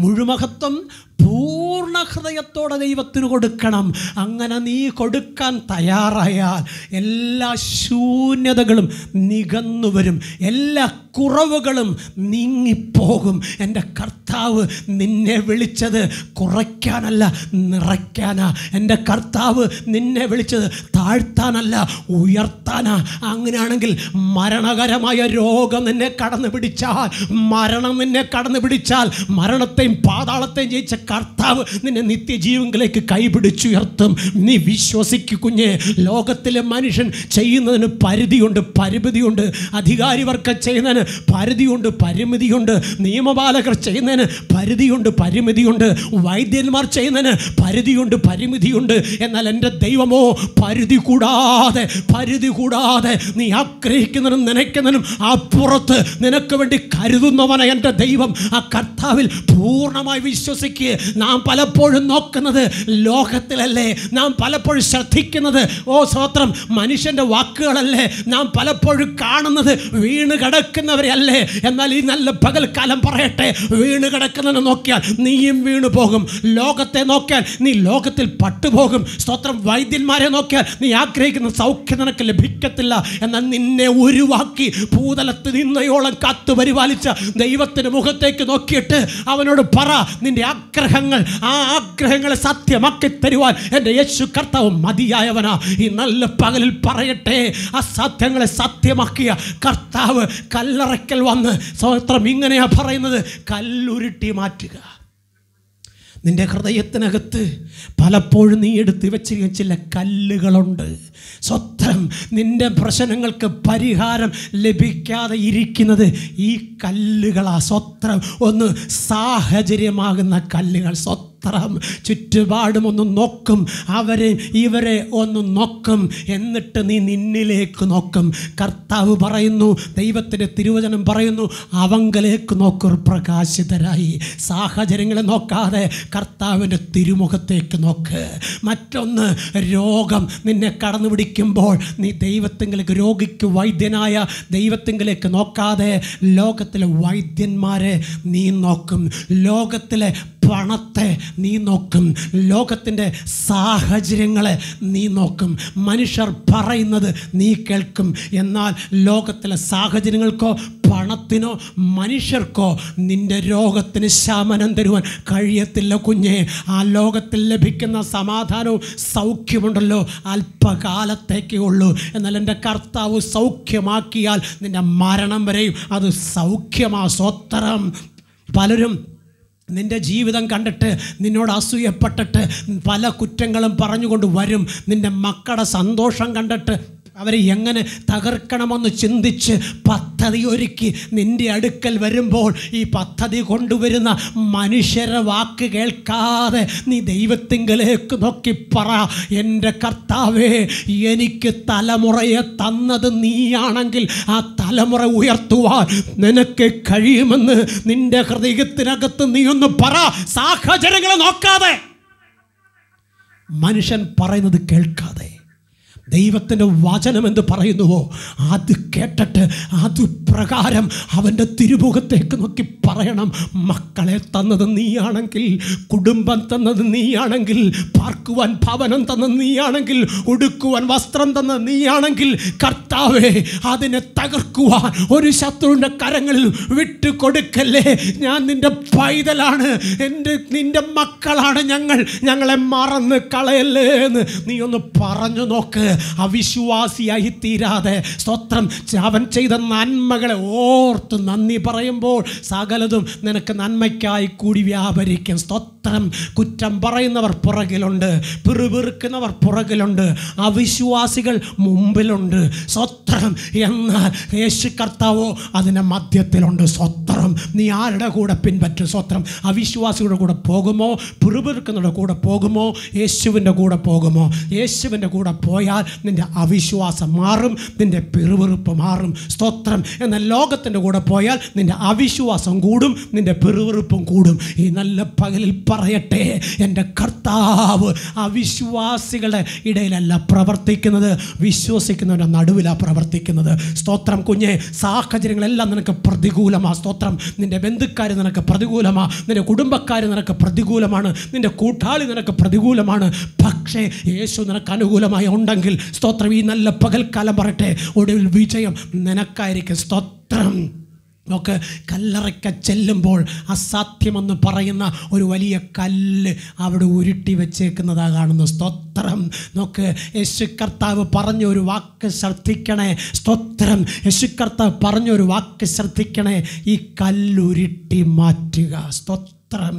മുഴുമഹത്വം പൂർണ്ണ ഹൃദയത്തോടെ ദൈവത്തിന് കൊടുക്കണം അങ്ങനെ നീ കൊടുക്കാൻ തയ്യാറായാൽ എല്ലാ ശൂന്യതകളും നികന്നു വരും എല്ലാ കുറവുകളും നീങ്ങിപ്പോകും എൻ്റെ കർത്താവ് നിന്നെ വിളിച്ചത് കുറയ്ക്കാനല്ല നിറയ്ക്കാനാ എൻ്റെ കർത്താവ് നിന്നെ വിളിച്ചത് താഴ്ത്താനല്ല ഉയർത്താനാ അങ്ങനെയാണെങ്കിൽ മരണകരമായ രോഗം നിന്നെ കടന്നു പിടിച്ചാൽ മരണം നിന്നെ കടന്നു പിടിച്ചാൽ മരണത്തെയും പാതാളത്തെയും ജയിച്ച കർത്താവ് നിന്നെ നിത്യജീവങ്കിലേക്ക് കൈപിടിച്ചുയർത്തും നീ വിശ്വസിക്കു കുഞ്ഞെ ലോകത്തിലെ മനുഷ്യൻ ചെയ്യുന്നതിന് പരിധിയുണ്ട് പരിമിതിയുണ്ട് അധികാരിവർക്ക് ചെയ്യുന്നതിന് പരിധിയുണ്ട് പരിമിതിയുണ്ട് നിയമപാലകർ ചെയ്യുന്നതിന് പരിധിയുണ്ട് പരിമിതിയുണ്ട് വൈദ്യന്മാർ ചെയ്യുന്നതിന് പരിധിയുണ്ട് പരിമിതിയുണ്ട് എന്നാൽ എൻ്റെ ദൈവമോ പരിധി കൂടാതെ പരിധി കൂടാതെ നീ ആഗ്രഹിക്കുന്നതിനും നനയ്ക്കുന്നതിനും അപ്പുറത്ത് നിനക്ക് വേണ്ടി കരുതുന്നവനെ എൻ്റെ ദൈവം ആ കർത്താവിൽ പൂർണ്ണമായി വിശ്വസിക്കുക നാം പലപ്പോഴും നോക്കുന്നത് ലോകത്തിലല്ലേ നാം പലപ്പോഴും ശ്രദ്ധിക്കുന്നത് ഓ സ്വത്രം മനുഷ്യൻ്റെ വാക്കുകളല്ലേ നാം പലപ്പോഴും കാണുന്നത് വീണ് കിടക്കുന്നവരല്ലേ എന്നാൽ ഈ നല്ല പകൽക്കാലം പറയട്ടെ വീണ് കിടക്കുന്നതിനെ നോക്കിയാൽ നീയും വീണ് പോകും ലോകത്തെ നോക്കിയാൽ നീ ലോകത്തിൽ പട്ടുപോകും സ്തോത്രം വൈദ്യന്മാരെ നോക്കിയാൽ നീ ആഗ്രഹിക്കുന്ന സൗഖ്യം നിനക്ക് ലഭിക്കത്തില്ല എന്നാൽ നിന്നെ ഉരുവാക്കി ഭൂതലത്ത് നിന്നയോളം കാത്തു പരിപാലിച്ച ദൈവത്തിൻ്റെ മുഖത്തേക്ക് നോക്കിയിട്ട് അവനോട് പറ നിന്റെ ആഗ്രഹം ആഗ്രഹങ്ങൾ ആ ആഗ്രഹങ്ങളെ സത്യമാക്കി തരുവാൻ എൻ്റെ യേശു കർത്താവ് മതിയായവനാ ഈ നല്ല പകലിൽ പറയട്ടെ അസാധ്യങ്ങളെ സത്യമാക്കിയ കർത്താവ് കല്ലറയ്ക്കൽ വന്ന് സ്വത്രം ഇങ്ങനെയാ പറയുന്നത് കല്ലുരുട്ടി മാറ്റുക നിൻ്റെ ഹൃദയത്തിനകത്ത് പലപ്പോഴും നീ എടുത്തു വെച്ചിരിക്കുന്ന ചില കല്ലുകളുണ്ട് സ്വത്രം നിൻ്റെ പ്രശ്നങ്ങൾക്ക് പരിഹാരം ലഭിക്കാതെ ഇരിക്കുന്നത് ഈ കല്ലുകളാ സ്വത്രം ഒന്ന് സാഹചര്യമാകുന്ന കല്ലുകൾ സ്വത്രം മാത്രം ചുറ്റുപാടും ഒന്ന് നോക്കും അവരെ ഇവരെ ഒന്ന് നോക്കും എന്നിട്ട് നീ നിന്നിലേക്ക് നോക്കും കർത്താവ് പറയുന്നു ദൈവത്തിൻ്റെ തിരുവചനം പറയുന്നു അവങ്കലേക്ക് നോക്കർ പ്രകാശിതരായി സാഹചര്യങ്ങളെ നോക്കാതെ കർത്താവിൻ്റെ തിരുമുഖത്തേക്ക് നോക്ക് മറ്റൊന്ന് രോഗം നിന്നെ കടന്നു പിടിക്കുമ്പോൾ നീ ദൈവത്തിങ്കിലേക്ക് രോഗിക്ക് വൈദ്യനായ ദൈവത്തിങ്കിലേക്ക് നോക്കാതെ ലോകത്തിലെ വൈദ്യന്മാരെ നീ നോക്കും ലോകത്തിലെ പണത്തെ നീ നോക്കും ലോകത്തിൻ്റെ സാഹചര്യങ്ങളെ നീ നോക്കും മനുഷ്യർ പറയുന്നത് നീ കേൾക്കും എന്നാൽ ലോകത്തിലെ സാഹചര്യങ്ങൾക്കോ പണത്തിനോ മനുഷ്യർക്കോ നിൻ്റെ രോഗത്തിന് ശമനം തരുവാൻ കഴിയത്തില്ല കുഞ്ഞെ ആ ലോകത്തിൽ ലഭിക്കുന്ന സമാധാനവും സൗഖ്യമുണ്ടല്ലോ അല്പകാലത്തേക്കേ ഉള്ളൂ എന്നാൽ എൻ്റെ കർത്താവ് സൗഖ്യമാക്കിയാൽ നിൻ്റെ മരണം വരെയും അത് സൗഖ്യമാ സ്വത്തരം പലരും നിൻ്റെ ജീവിതം കണ്ടിട്ട് നിന്നോട് അസൂയപ്പെട്ടിട്ട് പല കുറ്റങ്ങളും പറഞ്ഞുകൊണ്ട് വരും നിൻ്റെ മക്കളുടെ സന്തോഷം കണ്ടിട്ട് അവരെ എങ്ങനെ തകർക്കണമെന്ന് ചിന്തിച്ച് പദ്ധതി ഒരുക്കി നിൻ്റെ അടുക്കൽ വരുമ്പോൾ ഈ പദ്ധതി കൊണ്ടുവരുന്ന മനുഷ്യരെ വാക്ക് കേൾക്കാതെ നീ ദൈവത്തിങ്കലേക്ക് നോക്കി പറ എൻ്റെ കർത്താവേ എനിക്ക് തലമുറയെ തന്നത് നീയാണെങ്കിൽ ആ തലമുറ ഉയർത്തുവാൻ നിനക്ക് കഴിയുമെന്ന് നിൻ്റെ ഹൃദയത്തിനകത്ത് നീ ഒന്ന് പറ സാഹചര്യങ്ങളെ നോക്കാതെ മനുഷ്യൻ പറയുന്നത് കേൾക്കാതെ ദൈവത്തിൻ്റെ വചനം എന്ന് പറയുന്നുവോ അത് കേട്ടിട്ട് അത് പ്രകാരം അവൻ്റെ തിരുമുഖത്തേക്ക് നോക്കി പറയണം മക്കളെ തന്നത് നീയാണെങ്കിൽ കുടുംബം തന്നത് നീയാണെങ്കിൽ പാർക്കുവാൻ ഭവനം തന്നത് നീയാണെങ്കിൽ ഉടുക്കുവാൻ വസ്ത്രം തന്നത് നീയാണെങ്കിൽ കർത്താവേ അതിനെ തകർക്കുവാൻ ഒരു ശത്രുവിൻ്റെ കരങ്ങളിൽ വിട്ടു കൊടുക്കല്ലേ ഞാൻ നിൻ്റെ പൈതലാണ് എൻ്റെ നിൻ്റെ മക്കളാണ് ഞങ്ങൾ ഞങ്ങളെ മറന്ന് കളയല്ലേ എന്ന് നീ ഒന്ന് പറഞ്ഞു നോക്ക് അവിശ്വാസിയായി തീരാതെ സ്തോത്രം അവൻ ചെയ്ത നന്മകളെ ഓർത്ത് നന്ദി പറയുമ്പോൾ സകലതും നിനക്ക് നന്മയ്ക്കായി കൂടി വ്യാപരിക്കും സ്തോത്രം കുറ്റം പറയുന്നവർ പുറകിലുണ്ട് പിറുപിറുക്കുന്നവർ പുറകിലുണ്ട് അവിശ്വാസികൾ മുമ്പിലുണ്ട് സ്വത്രം എന്നാൽ യേശു കർത്താവോ അതിൻ്റെ മധ്യത്തിലുണ്ട് സ്വത്രം നീ ആരുടെ കൂടെ പിൻപറ്റും സ്വത്രം അവിശ്വാസികളുടെ കൂടെ പോകുമോ പിറുപിറുക്കുന്നവരുടെ കൂടെ പോകുമോ യേശുവിൻ്റെ കൂടെ പോകുമോ യേശുവിൻ്റെ കൂടെ പോയാൽ നിൻ്റെ അവിശ്വാസം മാറും നിൻ്റെ പെറുവെറുപ്പ് മാറും സ്തോത്രം എന്ന ലോകത്തിൻ്റെ കൂടെ പോയാൽ നിൻ്റെ അവിശ്വാസം കൂടും നിൻ്റെ പെറുവെറുപ്പും കൂടും ഈ നല്ല പകലിൽ പറയട്ടെ എൻ്റെ കർത്താവ് അവിശ്വാസികളുടെ ഇടയിലല്ല പ്രവർത്തിക്കുന്നത് വിശ്വസിക്കുന്നവരുടെ നടുവിലാണ് പ്രവർത്തിക്കുന്നത് സ്തോത്രം കുഞ്ഞെ സാഹചര്യങ്ങളെല്ലാം നിനക്ക് പ്രതികൂലമാണ് സ്തോത്രം നിൻ്റെ ബന്ധുക്കാർ നിനക്ക് പ്രതികൂലമാണ് നിൻ്റെ കുടുംബക്കാർ നിനക്ക് പ്രതികൂലമാണ് നിൻ്റെ കൂട്ടാളി നിനക്ക് പ്രതികൂലമാണ് പക്ഷേ യേശു നിനക്ക് അനുകൂലമായി ഉണ്ടെങ്കിൽ സ്തോത്രം ഈ നല്ല പകൽക്കാലം പറയട്ടെ ഒടുവിൽ വിജയം നിനക്കായിരിക്കും സ്തോത്രം ഒക്കെ കല്ലറയ്ക്ക ചെല്ലുമ്പോൾ അസാധ്യമെന്ന് പറയുന്ന ഒരു വലിയ കല്ല് അവിടെ ഉരുട്ടി വെച്ചേക്കുന്നതാ കാണുന്നു സ്തോത്രം നോക്ക് യേശു കർത്താവ് പറഞ്ഞ ഒരു വാക്ക് ശ്രദ്ധിക്കണേ സ്തോത്രം യേശു കർത്താവ് പറഞ്ഞ വാക്ക് ശ്രദ്ധിക്കണേ ഈ കല്ലുരുട്ടി മാറ്റുക സ്തോത്രം മാത്രം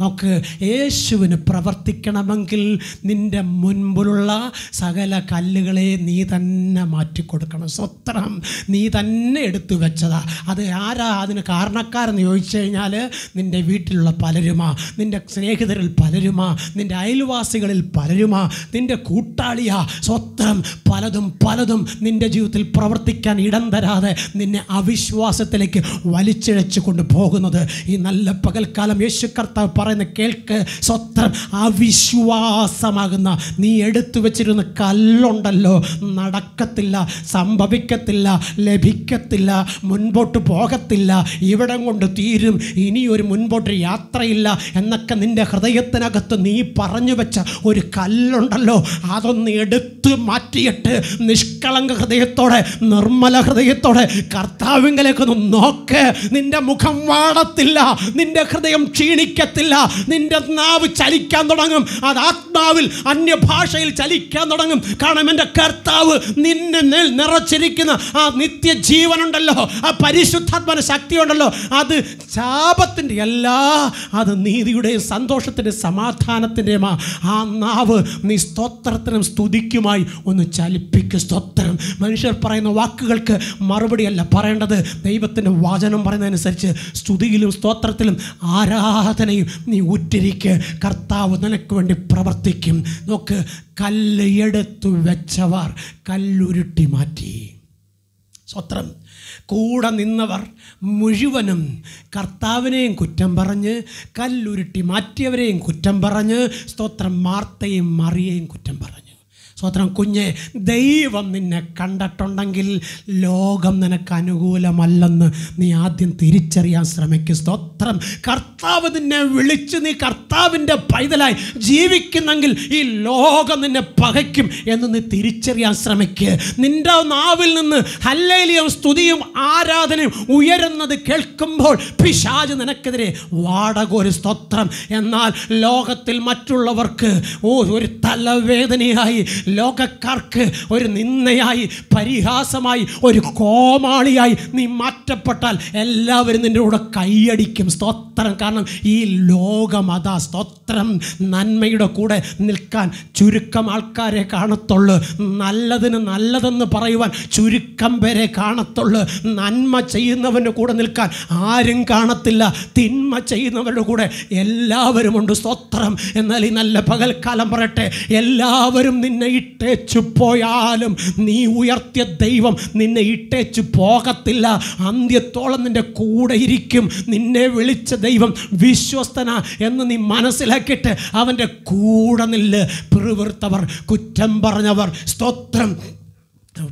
നമുക്ക് യേശുവിന് പ്രവർത്തിക്കണമെങ്കിൽ നിൻ്റെ മുൻപിലുള്ള സകല കല്ലുകളെ നീ തന്നെ മാറ്റിക്കൊടുക്കണം സ്വത്രം നീ തന്നെ എടുത്തു വെച്ചതാ അത് ആരാ അതിന് കാരണക്കാരെന്ന് ചോദിച്ചു കഴിഞ്ഞാൽ നിൻ്റെ വീട്ടിലുള്ള പലരുമാ നിൻ്റെ സ്നേഹിതരിൽ പലരുമാ നിൻ്റെ അയൽവാസികളിൽ പലരുമാ നിൻ്റെ കൂട്ടാളിയാ സ്വത്രം പലതും പലതും നിൻ്റെ ജീവിതത്തിൽ പ്രവർത്തിക്കാൻ ഇടം തരാതെ നിന്നെ അവിശ്വാസത്തിലേക്ക് വലിച്ചിഴച്ചു കൊണ്ട് പോകുന്നത് ഈ നല്ല പകൽക്കാലം യേശു കർത്താവ് പറയുന്ന കേൾക്ക് സ്വത്രം അവിശ്വാസമാകുന്ന നീ എടുത്തു വെച്ചിരുന്ന കല്ലുണ്ടല്ലോ നടക്കത്തില്ല സംഭവിക്കത്തില്ല ലഭിക്കത്തില്ല മുൻപോട്ട് പോകത്തില്ല ഇവിടം കൊണ്ട് തീരും ഇനി ഒരു മുൻപോട്ട് യാത്രയില്ല എന്നൊക്കെ നിൻ്റെ ഹൃദയത്തിനകത്ത് നീ പറഞ്ഞു വെച്ച ഒരു കല്ലുണ്ടല്ലോ അതൊന്ന് എടുത്ത് മാറ്റിയിട്ട് നിഷ്കളങ്ക ഹൃദയത്തോടെ നിർമ്മല ഹൃദയത്തോടെ കർത്താവിങ്കലേക്കൊന്ന് നോക്ക് നിന്റെ മുഖം വാടത്തില്ല നിന്റെ ഹൃദയം ക്ഷീണിക്കത്തില്ല നിന്റെ നാവ് ചലിക്കാൻ തുടങ്ങും അത് ആത്മാവിൽ അന്യഭാഷയിൽ ചലിക്കാൻ തുടങ്ങും കാരണം എൻ്റെ കർത്താവ് നിന്നെ നിറച്ചിരിക്കുന്ന ആ ജീവനുണ്ടല്ലോ ആ ശക്തി ശക്തിയുണ്ടല്ലോ അത് ശാപത്തിൻ്റെ അല്ല അത് നീതിയുടെയും സന്തോഷത്തിൻ്റെയും സമാധാനത്തിൻ്റെയും ആ നാവ് നീ സ്തോത്രത്തിനും സ്തുതിക്കുമായി ഒന്ന് ചലിപ്പിക്കുക സ്തോത്രം മനുഷ്യർ പറയുന്ന വാക്കുകൾക്ക് മറുപടിയല്ല പറയേണ്ടത് ദൈവത്തിൻ്റെ വചനം പറയുന്നതനുസരിച്ച് സ്തുതിയിലും സ്തോത്രത്തിലും ആരാ ആരാധനയും നീ ഉറ്റിരിക്ക് കർത്താവ് നിനക്ക് വേണ്ടി പ്രവർത്തിക്കും നോക്ക് കല്ല് എടുത്തു വെച്ചവർ കല്ലുരുട്ടി മാറ്റി സ്വത്രം കൂടെ നിന്നവർ മുഴുവനും കർത്താവിനെയും കുറ്റം പറഞ്ഞ് കല്ലുരുട്ടി മാറ്റിയവരെയും കുറ്റം പറഞ്ഞ് സ്തോത്രം മാർത്തയും മറിയേയും കുറ്റം പറഞ്ഞു സ്വത്രം കുഞ്ഞെ ദൈവം നിന്നെ കണ്ടിട്ടുണ്ടെങ്കിൽ ലോകം നിനക്ക് അനുകൂലമല്ലെന്ന് നീ ആദ്യം തിരിച്ചറിയാൻ ശ്രമിക്കും സ്തോത്രം കർത്താവ് നിന്നെ വിളിച്ച് നീ കർത്താവിൻ്റെ പൈതലായി ജീവിക്കുന്നെങ്കിൽ ഈ ലോകം നിന്നെ പകയ്ക്കും എന്ന് നീ തിരിച്ചറിയാൻ ശ്രമിക്കുക നിൻ്റെ നാവിൽ നിന്ന് ഹല്ലേലിയും സ്തുതിയും ആരാധനയും ഉയരുന്നത് കേൾക്കുമ്പോൾ പിശാജ് നിനക്കെതിരെ വാടകൊരു സ്തോത്രം എന്നാൽ ലോകത്തിൽ മറ്റുള്ളവർക്ക് ഓ ഒരു തലവേദനയായി ലോകക്കാർക്ക് ഒരു നിന്നയായി പരിഹാസമായി ഒരു കോമാളിയായി നീ മാറ്റപ്പെട്ടാൽ എല്ലാവരും നിൻ്റെ കൂടെ കൈയടിക്കും സ്തോത്രം കാരണം ഈ ലോകം അതാ സ്തോത്രം നന്മയുടെ കൂടെ നിൽക്കാൻ ചുരുക്കം ആൾക്കാരെ കാണത്തുള്ളൂ നല്ലതിന് നല്ലതെന്ന് പറയുവാൻ ചുരുക്കം പേരെ കാണത്തുള്ളൂ നന്മ ചെയ്യുന്നവൻ്റെ കൂടെ നിൽക്കാൻ ആരും കാണത്തില്ല തിന്മ ചെയ്യുന്നവരുടെ കൂടെ എല്ലാവരുമുണ്ട് സ്തോത്രം എന്നാൽ ഈ നല്ല പകൽക്കാലം പറയട്ടെ എല്ലാവരും നിന്നെ ഇട്ടേച്ചു പോയാലും നീ ഉയർത്തിയ ദൈവം നിന്നെ ഇട്ടേച്ചു പോകത്തില്ല അന്ത്യത്തോളം നിൻ്റെ കൂടെ ഇരിക്കും നിന്നെ വിളിച്ച ദൈവം വിശ്വസ്തന എന്ന് നീ മനസ്സിലാക്കിയിട്ട് അവൻ്റെ കൂടെ നില്ല് പിറുവിറുത്തവർ കുറ്റം പറഞ്ഞവർ സ്തോത്രം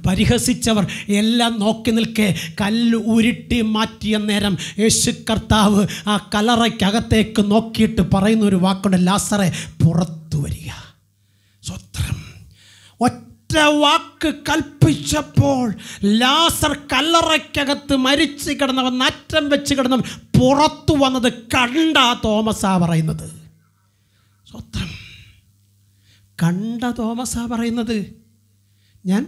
പരിഹസിച്ചവർ എല്ലാം നോക്കി നിൽക്കെ കല്ല് ഉരുട്ടി മാറ്റിയ നേരം യേശു കർത്താവ് ആ കലറയ്ക്കകത്തേക്ക് നോക്കിയിട്ട് പറയുന്ന ഒരു വാക്കുണ്ട് ലാസറെ പുറത്തു വരിക സ്വത്രം ഒറ്റ വാക്ക് കൽപ്പിച്ചപ്പോൾ ലാസർ കല്ലറയ്ക്കകത്ത് മരിച്ചു കിടന്നവൻ നറ്റം വെച്ച് കിടന്നവൻ പുറത്തു വന്നത് കണ്ട തോമസാ പറയുന്നത് സ്വത്രം കണ്ട തോമസാ പറയുന്നത് ഞാൻ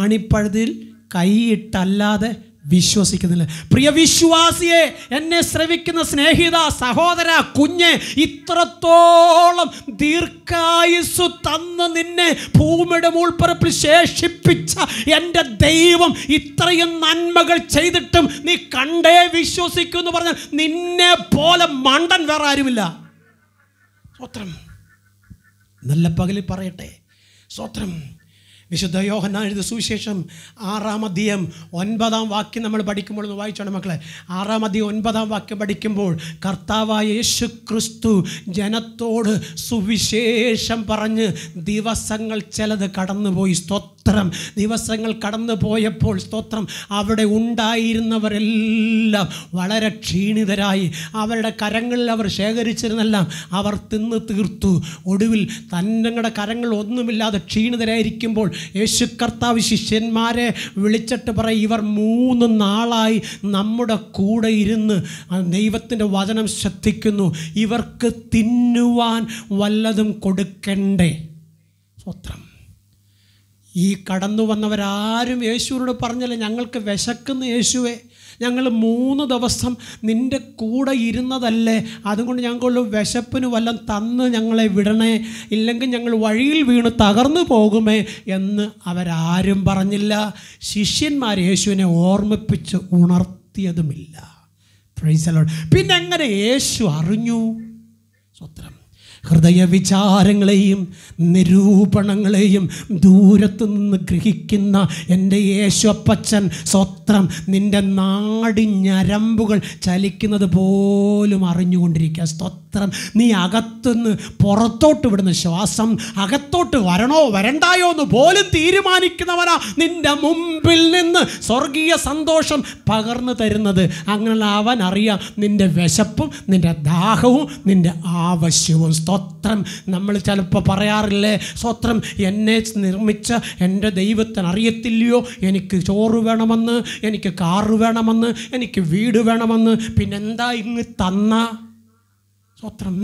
ആണിപ്പഴുതിൽ കൈയിട്ടല്ലാതെ വിശ്വസിക്കുന്നില്ല പ്രിയ വിശ്വാസിയെ എന്നെ ശ്രവിക്കുന്ന സ്നേഹിത സഹോദര കുഞ്ഞ് ഇത്രത്തോളം ദീർഘായുസ് തന്ന് നിന്നെ ഭൂമിയുടെ മൂൾപ്പറപ്പിൽ ശേഷിപ്പിച്ച എൻ്റെ ദൈവം ഇത്രയും നന്മകൾ ചെയ്തിട്ടും നീ കണ്ടേ വിശ്വസിക്കൂ എന്ന് പറഞ്ഞാൽ നിന്നെ പോലെ മണ്ടൻ വേറെ ആരുമില്ല സ്വത്രം നല്ല പകലിൽ പറയട്ടെ സ്വത്രം വിശുദ്ധ യോഹന്നാൻ എഴുതിയ സുവിശേഷം ആറാം അധ്യയം ഒൻപതാം വാക്യം നമ്മൾ പഠിക്കുമ്പോൾ ഒന്ന് വായിച്ചാണ് മക്കളെ ആറാം അധ്യയം ഒൻപതാം വാക്യം പഠിക്കുമ്പോൾ കർത്താവായ യേശു ക്രിസ്തു ജനത്തോട് സുവിശേഷം പറഞ്ഞ് ദിവസങ്ങൾ ചിലത് കടന്നുപോയി സ്തോത്രം ദിവസങ്ങൾ കടന്നു പോയപ്പോൾ സ്തോത്രം അവിടെ ഉണ്ടായിരുന്നവരെല്ലാം വളരെ ക്ഷീണിതരായി അവരുടെ കരങ്ങളിൽ അവർ ശേഖരിച്ചിരുന്നെല്ലാം അവർ തിന്ന് തീർത്തു ഒടുവിൽ തന്നങ്ങളുടെ കരങ്ങൾ ഒന്നുമില്ലാതെ ക്ഷീണിതരായിരിക്കുമ്പോൾ യേശു കർത്താവ് ശിഷ്യന്മാരെ വിളിച്ചിട്ട് പറയും ഇവർ മൂന്ന് നാളായി നമ്മുടെ കൂടെ ഇരുന്ന് ദൈവത്തിൻ്റെ വചനം ശ്രദ്ധിക്കുന്നു ഇവർക്ക് തിന്നുവാൻ വല്ലതും കൊടുക്കണ്ടേ സ്വത്രം ഈ കടന്നു വന്നവരാരും യേശുവിനോട് പറഞ്ഞല്ലേ ഞങ്ങൾക്ക് വിശക്കുന്ന യേശുവേ ഞങ്ങൾ മൂന്ന് ദിവസം നിൻ്റെ കൂടെ ഇരുന്നതല്ലേ അതുകൊണ്ട് ഞങ്ങൾ വിശപ്പിന് വല്ലതും തന്ന് ഞങ്ങളെ വിടണേ ഇല്ലെങ്കിൽ ഞങ്ങൾ വഴിയിൽ വീണ് തകർന്നു പോകുമേ എന്ന് അവരാരും പറഞ്ഞില്ല ശിഷ്യന്മാർ യേശുവിനെ ഓർമ്മിപ്പിച്ച് ഉണർത്തിയതുമില്ല പിന്നെ എങ്ങനെ യേശു അറിഞ്ഞു സ്വത്രം ഹൃദയ വിചാരങ്ങളെയും നിരൂപണങ്ങളെയും ദൂരത്തു നിന്ന് ഗ്രഹിക്കുന്ന എൻ്റെ യേശുപ്പച്ചൻ സ്വത്രം നിൻ്റെ നാടി ഞരമ്പുകൾ ചലിക്കുന്നത് പോലും അറിഞ്ഞുകൊണ്ടിരിക്കുക സ്തോത്രം നീ അകത്തുനിന്ന് പുറത്തോട്ട് വിടുന്ന ശ്വാസം അകത്തോട്ട് വരണോ വരണ്ടായോ എന്ന് പോലും തീരുമാനിക്കുന്നവനാ നിൻ്റെ മുമ്പിൽ നിന്ന് സ്വർഗീയ സന്തോഷം പകർന്നു തരുന്നത് അങ്ങനെ അവൻ അറിയാം നിൻ്റെ വിശപ്പും നിൻ്റെ ദാഹവും നിൻ്റെ ആവശ്യവും സ്തോ സ്വത്രം നമ്മൾ ചിലപ്പോൾ പറയാറില്ലേ സ്വത്രം എന്നെ നിർമ്മിച്ച എൻ്റെ ദൈവത്തിന് അറിയത്തില്ലയോ എനിക്ക് ചോറ് വേണമെന്ന് എനിക്ക് കാറ് വേണമെന്ന് എനിക്ക് വീട് വേണമെന്ന് പിന്നെന്താ ഇങ്ങ് തന്ന സ്വത്രം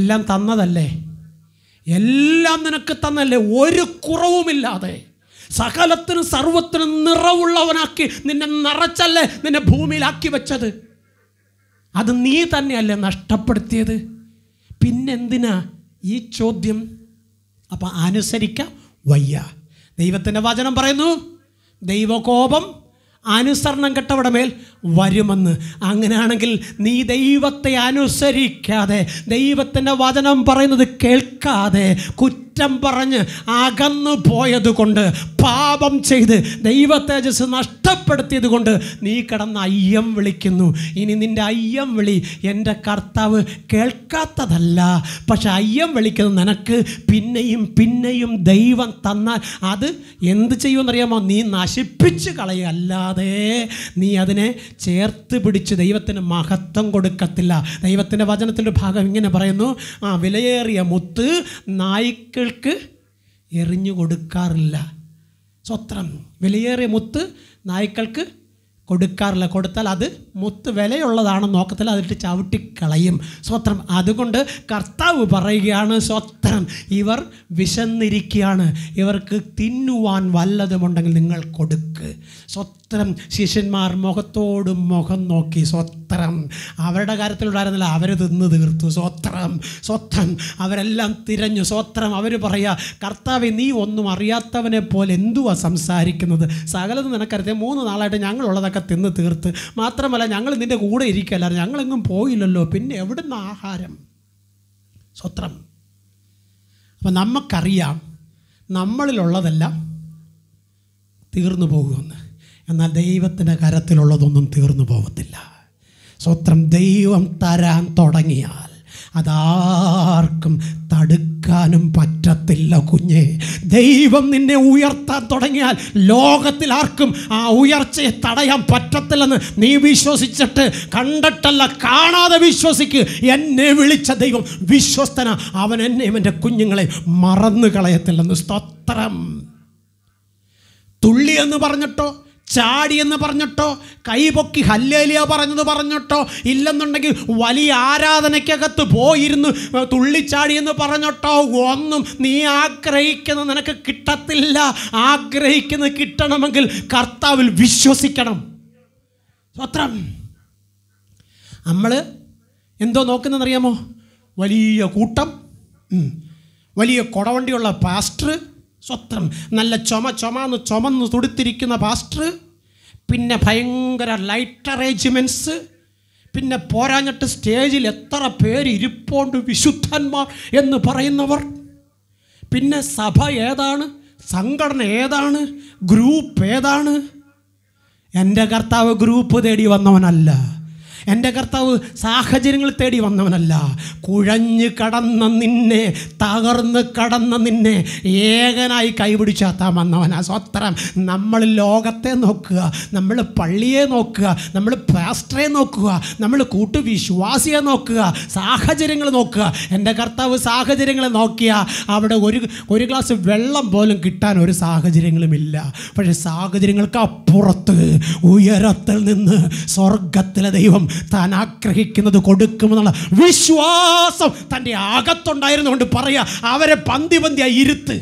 എല്ലാം തന്നതല്ലേ എല്ലാം നിനക്ക് തന്നല്ലേ ഒരു കുറവുമില്ലാതെ സകലത്തിനും സർവത്തിനും നിറവുള്ളവനാക്കി നിന്നെ നിറച്ചല്ലേ നിന്നെ ഭൂമിയിലാക്കി വെച്ചത് അത് നീ തന്നെയല്ലേ നഷ്ടപ്പെടുത്തിയത് പിന്നെന്തിനാ ഈ ചോദ്യം അപ്പൊ അനുസരിക്കാം വയ്യ ദൈവത്തിൻ്റെ വചനം പറയുന്നു ദൈവകോപം അനുസരണം കെട്ടവിടെ മേൽ വരുമെന്ന് അങ്ങനെയാണെങ്കിൽ നീ ദൈവത്തെ അനുസരിക്കാതെ ദൈവത്തിൻ്റെ വചനം പറയുന്നത് കേൾക്കാതെ കുറ്റ കുറ്റം പറഞ്ഞ് അകന്നു പോയത് കൊണ്ട് പാപം ചെയ്ത് ദൈവത്തേജസ് നഷ്ടപ്പെടുത്തിയത് കൊണ്ട് നീ കിടന്ന് അയ്യം വിളിക്കുന്നു ഇനി നിൻ്റെ അയ്യം വിളി എൻ്റെ കർത്താവ് കേൾക്കാത്തതല്ല പക്ഷെ അയ്യം വിളിക്കുന്നത് നിനക്ക് പിന്നെയും പിന്നെയും ദൈവം തന്നാൽ അത് എന്ത് ചെയ്യുമെന്നറിയാമോ നീ നശിപ്പിച്ച് കളയല്ലാതെ നീ അതിനെ ചേർത്ത് പിടിച്ച് ദൈവത്തിന് മഹത്വം കൊടുക്കത്തില്ല ദൈവത്തിൻ്റെ വചനത്തിൻ്റെ ഭാഗം ഇങ്ങനെ പറയുന്നു ആ വിലയേറിയ മുത്ത് നായ്ക്കൾ ശത്രുക്കൾക്ക് എറിഞ്ഞു കൊടുക്കാറില്ല സ്വത്രം വിലയേറിയ മുത്ത് നായ്ക്കൾക്ക് കൊടുക്കാറില്ല കൊടുത്താൽ അത് മുത്ത് വിലയുള്ളതാണെന്ന് നോക്കത്തില്ല അതിട്ട് ചവിട്ടിക്കളയും സ്വത്രം അതുകൊണ്ട് കർത്താവ് പറയുകയാണ് സ്വത്രം ഇവർ വിശന്നിരിക്കുകയാണ് ഇവർക്ക് തിന്നുവാൻ വല്ലതുമുണ്ടെങ്കിൽ നിങ്ങൾ കൊടുക്കുക സ്വത്രം ശിഷ്യന്മാർ മുഖത്തോട് മുഖം നോക്കി സ്വത്രം അവരുടെ കാര്യത്തിലുണ്ടായിരുന്നില്ല അവർ തിന്ന് തീർത്തു സ്വത്രം സ്വത്രം അവരെല്ലാം തിരഞ്ഞു സ്വത്രം അവർ പറയുക കർത്താവെ നീ ഒന്നും അറിയാത്തവനെ പോലെ എന്തുവാ സംസാരിക്കുന്നത് സകലത് നിനക്കരുത് മൂന്ന് നാളായിട്ട് ഞങ്ങളുള്ളതൊക്കെ തിന്ന് തീർത്ത് മാത്രമല്ല ഞങ്ങൾ നിൻ്റെ കൂടെ ഇരിക്കല്ല ഞങ്ങളെങ്ങും പോയില്ലല്ലോ പിന്നെ എവിടുന്ന് ആഹാരം സ്വത്രം അപ്പം നമുക്കറിയാം നമ്മളിലുള്ളതെല്ലാം തീർന്നു പോകുമെന്ന് എന്നാൽ ദൈവത്തിൻ്റെ കരത്തിലുള്ളതൊന്നും തീർന്നു പോകത്തില്ല സ്വത്രം ദൈവം തരാൻ തുടങ്ങിയാൽ അതാർക്കും തടുക്കാനും പറ്റത്തില്ല കുഞ്ഞെ ദൈവം നിന്നെ ഉയർത്താൻ തുടങ്ങിയാൽ ലോകത്തിൽ ആർക്കും ആ ഉയർച്ചയെ തടയാൻ പറ്റത്തില്ലെന്ന് നീ വിശ്വസിച്ചിട്ട് കണ്ടിട്ടല്ല കാണാതെ വിശ്വസിക്ക് എന്നെ വിളിച്ച ദൈവം വിശ്വസ്തന അവൻ എന്നെയും എൻ്റെ കുഞ്ഞുങ്ങളെ മറന്നു കളയത്തില്ലെന്ന് സ്തോത്രം തുള്ളി എന്ന് പറഞ്ഞിട്ടോ ചാടി എന്ന് പറഞ്ഞിട്ടോ കൈപൊക്കി ഹല്ലേലിയ പറഞ്ഞത് പറഞ്ഞിട്ടോ ഇല്ലെന്നുണ്ടെങ്കിൽ വലിയ ആരാധനയ്ക്കകത്ത് പോയിരുന്ന് തുള്ളിച്ചാടി എന്ന് പറഞ്ഞിട്ടോ ഒന്നും നീ ആഗ്രഹിക്കുന്ന നിനക്ക് കിട്ടത്തില്ല ആഗ്രഹിക്കുന്നത് കിട്ടണമെങ്കിൽ കർത്താവിൽ വിശ്വസിക്കണം അത്രം നമ്മൾ എന്തോ നോക്കുന്നതെന്നറിയാമോ വലിയ കൂട്ടം വലിയ കുടവണ്ടിയുള്ള പാസ്റ്റർ സ്വത്രം നല്ല ചുമ ചുമന്ന് ചുമന്ന് തുടുത്തിരിക്കുന്ന പാസ്റ്റർ പിന്നെ ഭയങ്കര ലൈറ്റ് അറേഞ്ച്മെൻറ്റ്സ് പിന്നെ പോരാഞ്ഞിട്ട് സ്റ്റേജിൽ എത്ര പേര് ഇരിപ്പോണ്ട് വിശുദ്ധന്മാർ എന്ന് പറയുന്നവർ പിന്നെ സഭ ഏതാണ് സംഘടന ഏതാണ് ഗ്രൂപ്പ് ഏതാണ് എൻ്റെ കർത്താവ് ഗ്രൂപ്പ് തേടി വന്നവനല്ല എൻ്റെ കർത്താവ് സാഹചര്യങ്ങൾ തേടി വന്നവനല്ല കുഴഞ്ഞ് കടന്ന നിന്നെ തകർന്ന് കടന്ന നിന്നെ ഏകനായി കൈപിടിച്ചാത്താൻ വന്നവനാ സ്വത്രം നമ്മൾ ലോകത്തെ നോക്കുക നമ്മൾ പള്ളിയെ നോക്കുക നമ്മൾ പാസ്റ്ററെ നോക്കുക നമ്മൾ കൂട്ടുവിശ്വാസിയെ നോക്കുക സാഹചര്യങ്ങൾ നോക്കുക എൻ്റെ കർത്താവ് സാഹചര്യങ്ങളെ നോക്കിയാൽ അവിടെ ഒരു ഒരു ഗ്ലാസ് വെള്ളം പോലും കിട്ടാൻ ഒരു സാഹചര്യങ്ങളുമില്ല പക്ഷേ സാഹചര്യങ്ങൾക്ക് അപ്പുറത്ത് ഉയരത്തിൽ നിന്ന് സ്വർഗത്തിലെ ദൈവം താൻ ആഗ്രഹിക്കുന്നത് കൊടുക്കുമെന്നുള്ള വിശ്വാസം തൻ്റെ കൊണ്ട് പറയുക അവരെ പന്തി പന്തിയായി ഇരുത്ത്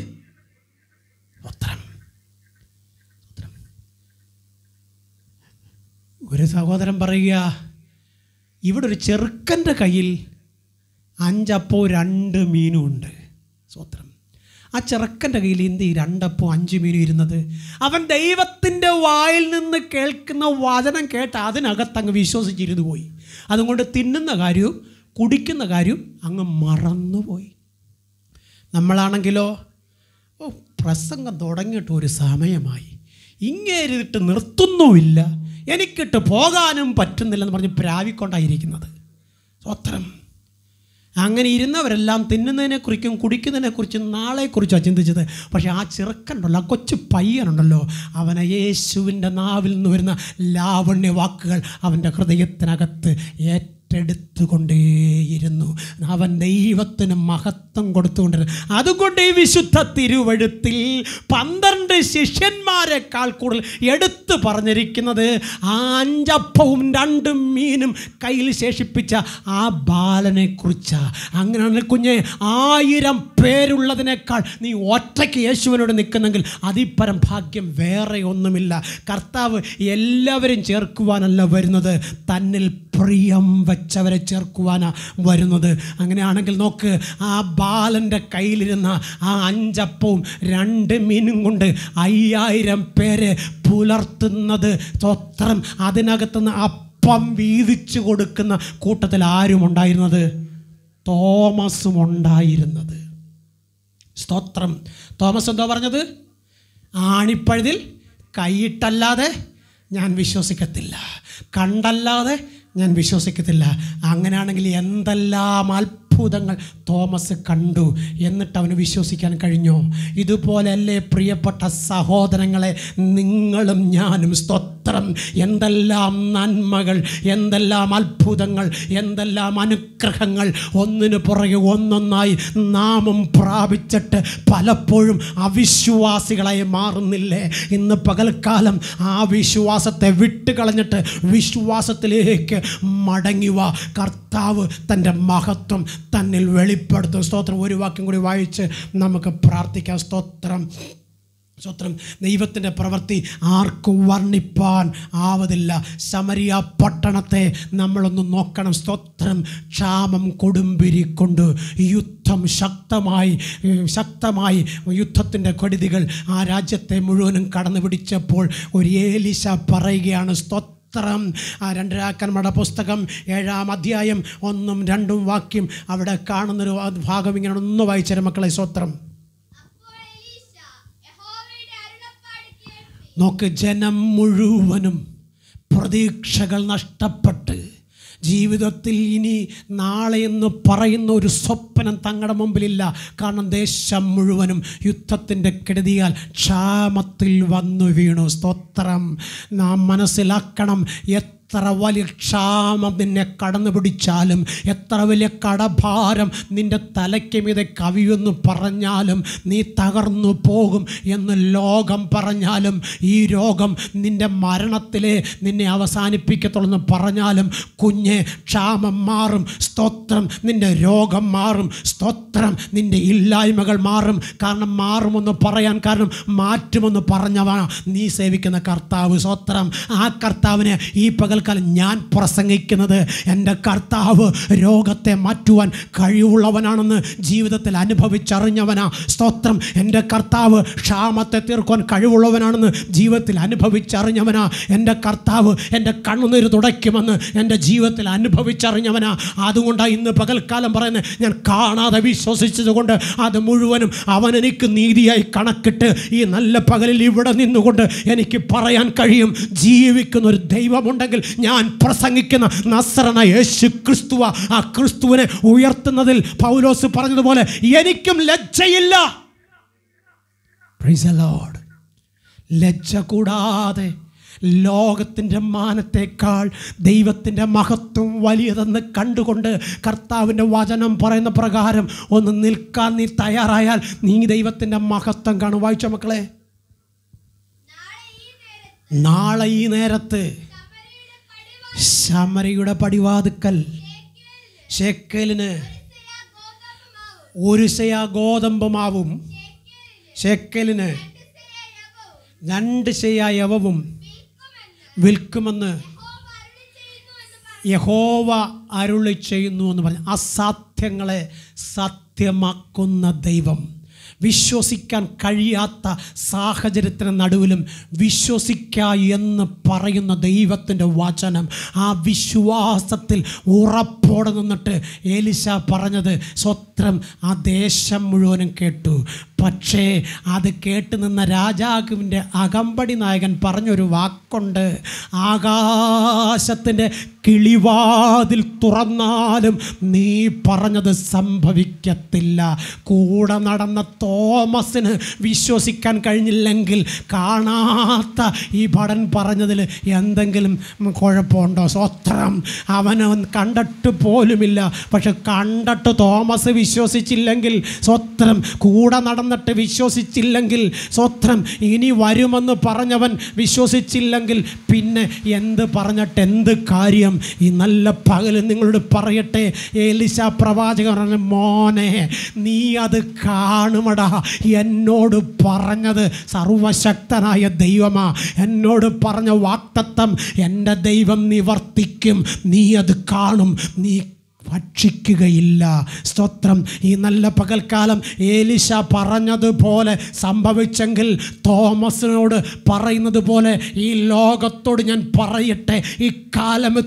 ഉത്തരം ഒരു സഹോദരൻ പറയുക ഇവിടെ ഒരു ചെറുക്കൻ്റെ കയ്യിൽ അഞ്ചപ്പോ രണ്ട് മീനും ഉണ്ട് സ്വത്രം ആ ചെറുക്കൻ്റെ കയ്യിൽ ഇന്ത് ഈ രണ്ടപ്പോൾ അഞ്ച് മീനും ഇരുന്നത് അവൻ ദൈവത്തിൻ്റെ വായിൽ നിന്ന് കേൾക്കുന്ന വചനം കേട്ട് അതിനകത്തങ്ങ് വിശ്വസിച്ചിരുന്നു പോയി അതുകൊണ്ട് തിന്നുന്ന കാര്യവും കുടിക്കുന്ന കാര്യവും അങ്ങ് മറന്നുപോയി നമ്മളാണെങ്കിലോ ഓ പ്രസംഗം തുടങ്ങിയിട്ട് ഒരു സമയമായി ഇങ്ങേരിട്ട് നിർത്തുന്നുമില്ല എനിക്കിട്ട് പോകാനും പറ്റുന്നില്ലെന്ന് പറഞ്ഞ് പ്രാവിക്കൊണ്ടായിരിക്കുന്നത് സ്വത്രം അങ്ങനെ ഇരുന്നവരെല്ലാം തിന്നുന്നതിനെക്കുറിച്ചും കുടിക്കുന്നതിനെക്കുറിച്ചും നാളെക്കുറിച്ചാണ് ചിന്തിച്ചത് പക്ഷേ ആ ചെറുക്കനുണ്ടല്ലോ ആ കൊച്ചു പയ്യനുണ്ടല്ലോ അവനെ യേശുവിൻ്റെ നാവിൽ നിന്ന് വരുന്ന ലാവണ്യ വാക്കുകൾ അവൻ്റെ ഹൃദയത്തിനകത്ത് ഏറ്റവും ഏറ്റെടുത്തുകൊണ്ടേയിരുന്നു അവൻ ദൈവത്തിന് മഹത്വം കൊടുത്തുകൊണ്ടിരുന്നു അതുകൊണ്ട് ഈ വിശുദ്ധ തിരുവഴുത്തിൽ പന്ത്രണ്ട് ശിഷ്യന്മാരെക്കാൾ കൂടുതൽ എടുത്തു പറഞ്ഞിരിക്കുന്നത് ആ അഞ്ചപ്പവും രണ്ടും മീനും കയ്യിൽ ശേഷിപ്പിച്ച ആ ബാലനെ കുറിച്ചാണ് അങ്ങനെയാണ് കുഞ്ഞെ ആയിരം പേരുള്ളതിനേക്കാൾ നീ ഒറ്റയ്ക്ക് യേശുവിനോട് നിൽക്കുന്നെങ്കിൽ അതിപ്പരം ഭാഗ്യം വേറെ ഒന്നുമില്ല കർത്താവ് എല്ലാവരും ചേർക്കുവാനല്ല വരുന്നത് തന്നിൽ പ്രിയം വച്ച് വെച്ചവരെ ചേർക്കുവാനാണ് വരുന്നത് അങ്ങനെയാണെങ്കിൽ നോക്ക് ആ ബാലൻ്റെ കയ്യിലിരുന്ന ആ അഞ്ചപ്പവും രണ്ട് മീനും കൊണ്ട് അയ്യായിരം പേരെ പുലർത്തുന്നത് സ്വത്രം അതിനകത്തുനിന്ന് അപ്പം വീതിച്ചു കൊടുക്കുന്ന കൂട്ടത്തിൽ ആരും ഉണ്ടായിരുന്നത് തോമസും ഉണ്ടായിരുന്നത് സ്തോത്രം തോമസ് എന്തോ പറഞ്ഞത് ആണിപ്പഴുതിൽ കൈയിട്ടല്ലാതെ ഞാൻ വിശ്വസിക്കത്തില്ല കണ്ടല്ലാതെ ഞാൻ വിശ്വസിക്കത്തില്ല അങ്ങനെയാണെങ്കിൽ എന്തെല്ലാം അല്പ അത്ഭുതങ്ങൾ തോമസ് കണ്ടു എന്നിട്ട് അവന് വിശ്വസിക്കാൻ കഴിഞ്ഞോ ഇതുപോലല്ലേ പ്രിയപ്പെട്ട സഹോദരങ്ങളെ നിങ്ങളും ഞാനും സ്തോത്രം എന്തെല്ലാം നന്മകൾ എന്തെല്ലാം അത്ഭുതങ്ങൾ എന്തെല്ലാം അനുഗ്രഹങ്ങൾ ഒന്നിന് പുറകെ ഒന്നൊന്നായി നാമം പ്രാപിച്ചിട്ട് പലപ്പോഴും അവിശ്വാസികളായി മാറുന്നില്ലേ ഇന്ന് പകൽക്കാലം ആ വിശ്വാസത്തെ വിട്ടുകളഞ്ഞിട്ട് വിശ്വാസത്തിലേക്ക് മടങ്ങിവ കർത്താവ് തൻ്റെ മഹത്വം തന്നിൽ വെളിപ്പെടുത്തും സ്തോത്രം ഒരു വാക്യം കൂടി വായിച്ച് നമുക്ക് പ്രാർത്ഥിക്കാം സ്തോത്രം സ്തോത്രം ദൈവത്തിൻ്റെ പ്രവൃത്തി ആർക്കും വർണ്ണിപ്പാൻ ആവതില്ല സമരിയ പട്ടണത്തെ നമ്മളൊന്ന് നോക്കണം സ്തോത്രം ക്ഷാമം കൊടുമ്പിരിക്കൊണ്ട് യുദ്ധം ശക്തമായി ശക്തമായി യുദ്ധത്തിൻ്റെ കൊടുതികൾ ആ രാജ്യത്തെ മുഴുവനും കടന്നു പിടിച്ചപ്പോൾ ഒരു ഏലിശ പറയുകയാണ് സ്തോത്രം സ്തോത്രം ആ രണ്ടരാക്കന്മാരുടെ പുസ്തകം ഏഴാം അധ്യായം ഒന്നും രണ്ടും വാക്യം അവിടെ കാണുന്നൊരു ഭാഗം ഇങ്ങനെ ഒന്ന് വായിച്ചാൽ മക്കളെ സ്വത്രം നോക്ക് ജനം മുഴുവനും പ്രതീക്ഷകൾ നഷ്ടപ്പെട്ട് ജീവിതത്തിൽ ഇനി നാളെ എന്ന് പറയുന്ന ഒരു സ്വപ്നം തങ്ങളുടെ മുമ്പിലില്ല കാരണം ദേശം മുഴുവനും യുദ്ധത്തിൻ്റെ കെടുതിയാൽ ക്ഷാമത്തിൽ വന്നു വീണു സ്തോത്രം നാം മനസ്സിലാക്കണം എത്ര എത്ര വലിയ ക്ഷാമം നിന്നെ കടന്നു പിടിച്ചാലും എത്ര വലിയ കടഭാരം നിൻ്റെ തലയ്ക്ക് മീതെ കവിയെന്ന് പറഞ്ഞാലും നീ തകർന്നു പോകും എന്ന് ലോകം പറഞ്ഞാലും ഈ രോഗം നിൻ്റെ മരണത്തിലെ നിന്നെ അവസാനിപ്പിക്കത്തുള്ളൂ എന്ന് പറഞ്ഞാലും കുഞ്ഞെ ക്ഷാമം മാറും സ്തോത്രം നിൻ്റെ രോഗം മാറും സ്തോത്രം നിൻ്റെ ഇല്ലായ്മകൾ മാറും കാരണം മാറുമെന്ന് പറയാൻ കാരണം മാറ്റുമെന്ന് പറഞ്ഞവ നീ സേവിക്കുന്ന കർത്താവ് സ്തോത്രം ആ കർത്താവിനെ ഈ പകൽ പകൽക്കാലം ഞാൻ പ്രസംഗിക്കുന്നത് എൻ്റെ കർത്താവ് രോഗത്തെ മാറ്റുവാൻ കഴിവുള്ളവനാണെന്ന് ജീവിതത്തിൽ അനുഭവിച്ചറിഞ്ഞവനാ സ്തോത്രം എൻ്റെ കർത്താവ് ക്ഷാമത്തെ തീർക്കുവാൻ കഴിവുള്ളവനാണെന്ന് ജീവിതത്തിൽ അനുഭവിച്ചറിഞ്ഞവനാ എൻ്റെ കർത്താവ് എൻ്റെ കണ്ണുനീര് തുടയ്ക്കുമെന്ന് എൻ്റെ ജീവിതത്തിൽ അനുഭവിച്ചറിഞ്ഞവനാ അതുകൊണ്ടാണ് ഇന്ന് പകൽക്കാലം പറയുന്നത് ഞാൻ കാണാതെ വിശ്വസിച്ചതുകൊണ്ട് അത് മുഴുവനും അവനെനിക്ക് നീതിയായി കണക്കിട്ട് ഈ നല്ല പകലിൽ ഇവിടെ നിന്നുകൊണ്ട് എനിക്ക് പറയാൻ കഴിയും ജീവിക്കുന്ന ഒരു ദൈവമുണ്ടെങ്കിൽ ഞാൻ പ്രസംഗിക്കുന്ന നസ്രന യേശു ക്രിസ്തുവ ആ ക്രിസ്തുവിനെ ഉയർത്തുന്നതിൽ പൗലോസ് പറഞ്ഞതുപോലെ എനിക്കും ലജ്ജയില്ല ലജ്ജ കൂടാതെ ലോകത്തിൻ്റെ മാനത്തേക്കാൾ ദൈവത്തിൻ്റെ മഹത്വം വലിയതെന്ന് കണ്ടുകൊണ്ട് കർത്താവിൻ്റെ വചനം പറയുന്ന പ്രകാരം ഒന്ന് നിൽക്കാൻ നീ തയ്യാറായാൽ നീ ദൈവത്തിൻ്റെ മഹത്വം കാണും വായിച്ച മക്കളെ നാളെ ഈ നേരത്ത് ശമരിയുടെ പടിവാതുക്കൽ ഷെക്കലിന് ഒരു ശയ ഗോതമ്പമാവും ഷെക്കലിന് രണ്ട് ശയാ യവവും വിൽക്കുമെന്ന് യഹോവ അരുളി ചെയ്യുന്നു എന്ന് പറഞ്ഞു അസാധ്യങ്ങളെ സത്യമാക്കുന്ന ദൈവം വിശ്വസിക്കാൻ കഴിയാത്ത സാഹചര്യത്തിന് നടുവിലും വിശ്വസിക്ക എന്ന് പറയുന്ന ദൈവത്തിൻ്റെ വചനം ആ വിശ്വാസത്തിൽ ഉറപ്പോടെ നിന്നിട്ട് ഏലിശ പറഞ്ഞത് സ്വത്രം ആ ദേശം മുഴുവനും കേട്ടു പക്ഷേ അത് കേട്ടു നിന്ന രാജാവിൻ്റെ അകമ്പടി നായകൻ പറഞ്ഞൊരു വാക്കുണ്ട് ആകാശത്തിൻ്റെ കിളിവാതിൽ തുറന്നാലും നീ പറഞ്ഞത് സംഭവിക്കത്തില്ല കൂടെ നടന്ന തോമസിന് വിശ്വസിക്കാൻ കഴിഞ്ഞില്ലെങ്കിൽ കാണാത്ത ഈ ഭടൻ പറഞ്ഞതിൽ എന്തെങ്കിലും കുഴപ്പമുണ്ടോ സ്വത്രം അവന് കണ്ടിട്ട് പോലുമില്ല പക്ഷെ കണ്ടിട്ട് തോമസ് വിശ്വസിച്ചില്ലെങ്കിൽ സ്വത്രം കൂടെ നടന്നിട്ട് വിശ്വസിച്ചില്ലെങ്കിൽ സ്വത്രം ഇനി വരുമെന്ന് പറഞ്ഞവൻ വിശ്വസിച്ചില്ലെങ്കിൽ പിന്നെ എന്ത് പറഞ്ഞിട്ട് എന്ത് കാര്യം ഈ നല്ല പകൽ നിങ്ങളോട് പറയട്ടെ ഏലിശ പ്രവാചകൻ പറഞ്ഞു മോനെ നീ അത് കാണുമ എന്നോടാ എന്നോട് പറഞ്ഞത് സർവശക്തനായ ദൈവമാ എന്നോട് പറഞ്ഞ വാക്തത്വം എൻ്റെ ദൈവം നിവർത്തിക്കും നീ അത് കാണും നീ ഭക്ഷിക്കുകയില്ല സ്തോത്രം ഈ നല്ല പകൽക്കാലം ഏലിശ പറഞ്ഞതുപോലെ സംഭവിച്ചെങ്കിൽ തോമസിനോട് പറയുന്നത് പോലെ ഈ ലോകത്തോട് ഞാൻ പറയട്ടെ ഈ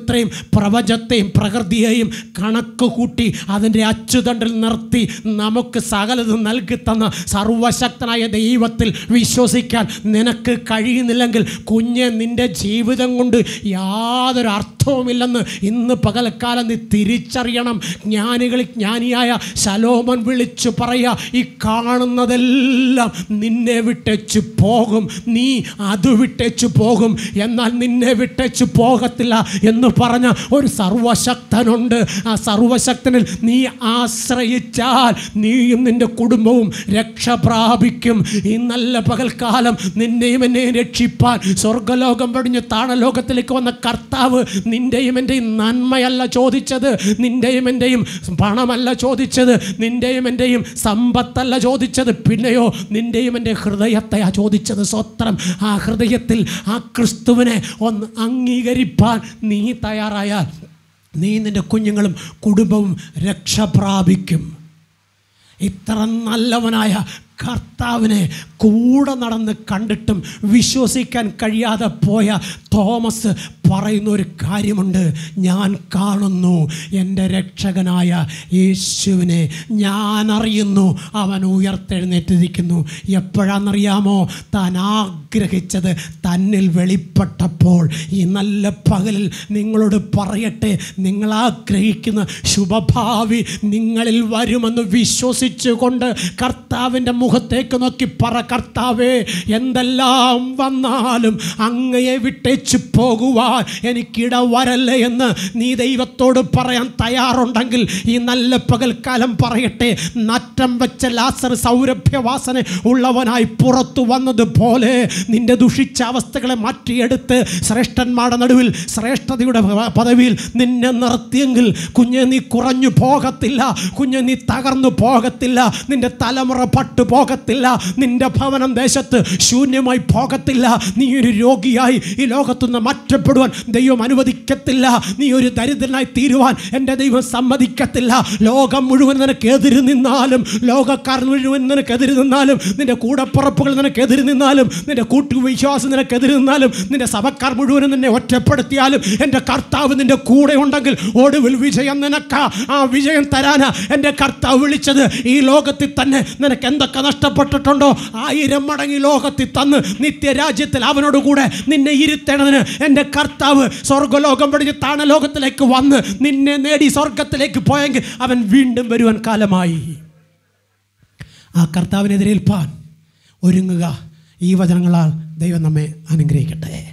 ഇത്രയും പ്രപഞ്ചത്തെയും പ്രകൃതിയെയും കണക്ക് കൂട്ടി അതിൻ്റെ അച്ചുതണ്ടിൽ നിർത്തി നമുക്ക് സകലതും നൽകി തന്ന സർവശക്തനായ ദൈവത്തിൽ വിശ്വസിക്കാൻ നിനക്ക് കഴിയുന്നില്ലെങ്കിൽ കുഞ്ഞെ നിൻ്റെ ജീവിതം കൊണ്ട് യാതൊരു അർത്ഥവുമില്ലെന്ന് ഇന്ന് പകൽക്കാലം നീ തിരിച്ചറി അറിയണം ജ്ഞാനികൾ ജ്ഞാനിയായ ശലോമൻ വിളിച്ചു പറയുക ഈ കാണുന്നതെല്ലാം നിന്നെ വിട്ടേച്ചു പോകും നീ അത് വിട്ടേച്ചു പോകും എന്നാൽ നിന്നെ വിട്ടേച്ചു പോകത്തില്ല എന്ന് പറഞ്ഞ ഒരു സർവശക്തനുണ്ട് ആ സർവശക്തനിൽ നീ ആശ്രയിച്ചാൽ നീയും നിൻ്റെ കുടുംബവും രക്ഷ പ്രാപിക്കും ഈ നല്ല പകൽക്കാലം നിന്നെയും എന്നെയും രക്ഷിപ്പാൻ സ്വർഗലോകം പടിഞ്ഞ് താണലോകത്തിലേക്ക് വന്ന കർത്താവ് നിന്റെയും എൻ്റെയും നന്മയല്ല ചോദിച്ചത് നിൻ്റെ നിൻ്റെയും എൻ്റെയും പണമല്ല ചോദിച്ചത് നിൻ്റെയും എൻ്റെയും സമ്പത്തല്ല ചോദിച്ചത് പിന്നെയോ നിൻ്റെയും എൻ്റെ ഹൃദയത്തെയാ ചോദിച്ചത് സ്വത്രം ആ ഹൃദയത്തിൽ ആ ക്രിസ്തുവിനെ ഒന്ന് അംഗീകരിപ്പാൻ നീ തയ്യാറായാൽ നീ നിൻ്റെ കുഞ്ഞുങ്ങളും കുടുംബവും രക്ഷ പ്രാപിക്കും ഇത്ര നല്ലവനായ കർത്താവിനെ കൂടെ നടന്ന് കണ്ടിട്ടും വിശ്വസിക്കാൻ കഴിയാതെ പോയ തോമസ് പറയുന്ന ഒരു കാര്യമുണ്ട് ഞാൻ കാണുന്നു എൻ്റെ രക്ഷകനായ യേശുവിനെ ഞാൻ അറിയുന്നു അവൻ ഉയർത്തെഴുന്നേറ്റിരിക്കുന്നു എപ്പോഴാണെന്നറിയാമോ താൻ ആഗ്രഹിച്ചത് തന്നിൽ വെളിപ്പെട്ടപ്പോൾ ഈ നല്ല പകലിൽ നിങ്ങളോട് പറയട്ടെ നിങ്ങൾ ആഗ്രഹിക്കുന്ന ശുഭഭാവി നിങ്ങളിൽ വരുമെന്ന് വിശ്വസിച്ചുകൊണ്ട് കർത്താവിൻ്റെ മുഖ സമൂഹത്തേക്ക് നോക്കി പറ കർത്താവേ എന്തെല്ലാം വന്നാലും അങ്ങയെ വിട്ടേച്ച് പോകുവാൻ എനിക്കിട വരല്ലേ എന്ന് നീ ദൈവത്തോട് പറയാൻ തയ്യാറുണ്ടെങ്കിൽ ഈ നല്ല പകൽക്കാലം പറയട്ടെ നറ്റം വെച്ച ലാസർ സൗരഭ്യവാസന ഉള്ളവനായി പുറത്തു വന്നതുപോലെ നിന്റെ ദുഷിച്ച അവസ്ഥകളെ മാറ്റിയെടുത്ത് ശ്രേഷ്ഠന്മാരുടെ നടുവിൽ ശ്രേഷ്ഠതയുടെ പദവിയിൽ നിന്നെ നിർത്തിയെങ്കിൽ കുഞ്ഞെ നീ കുറഞ്ഞു പോകത്തില്ല കുഞ്ഞെ നീ തകർന്നു പോകത്തില്ല നിന്റെ തലമുറ പട്ടുപോ പോകത്തില്ല നിന്റെ ഭവനം ദേശത്ത് ശൂന്യമായി പോകത്തില്ല നീ ഒരു രോഗിയായി ഈ നിന്ന് മാറ്റപ്പെടുവാൻ ദൈവം അനുവദിക്കത്തില്ല നീ ഒരു ദരിദ്രനായി തീരുവാൻ എൻ്റെ ദൈവം സമ്മതിക്കത്തില്ല ലോകം മുഴുവൻ നിനക്കെതിര് നിന്നാലും ലോകക്കാരൻ മുഴുവൻ നിനക്കെതിര് നിന്നാലും നിന്റെ കൂടപ്പുറപ്പുകൾ നിനക്കെതിര് നിന്നാലും നിന്റെ കൂട്ടുവിശ്വാസം നിനക്കെതിര് നിന്നാലും നിന്റെ സഭക്കാർ മുഴുവനും നിന്നെ ഒറ്റപ്പെടുത്തിയാലും എൻ്റെ കർത്താവ് നിന്റെ കൂടെ ഉണ്ടെങ്കിൽ ഒടുവിൽ വിജയം നിനക്ക ആ വിജയം തരാനാ എൻ്റെ കർത്താവ് വിളിച്ചത് ഈ ലോകത്തിൽ തന്നെ നിനക്ക് എന്തൊക്കെ നഷ്ടപ്പെട്ടിട്ടുണ്ടോ ആയിരം മടങ്ങി ലോകത്തിൽ തന്ന് നിത്യരാജ്യത്തിൽ അവനോടുകൂടെ നിന്നെ ഇരുത്തേണ്ടതിന് എൻ്റെ കർത്താവ് സ്വർഗ്ഗലോകം പടിഞ്ഞ് താണ ലോകത്തിലേക്ക് വന്ന് നിന്നെ നേടി സ്വർഗത്തിലേക്ക് പോയെങ്കിൽ അവൻ വീണ്ടും വരുവാൻ കാലമായി ആ കർത്താവിനെതിരേൽപ്പാൻ ഒരുങ്ങുക ഈ വചനങ്ങളാൽ ദൈവം നമ്മെ അനുഗ്രഹിക്കട്ടെ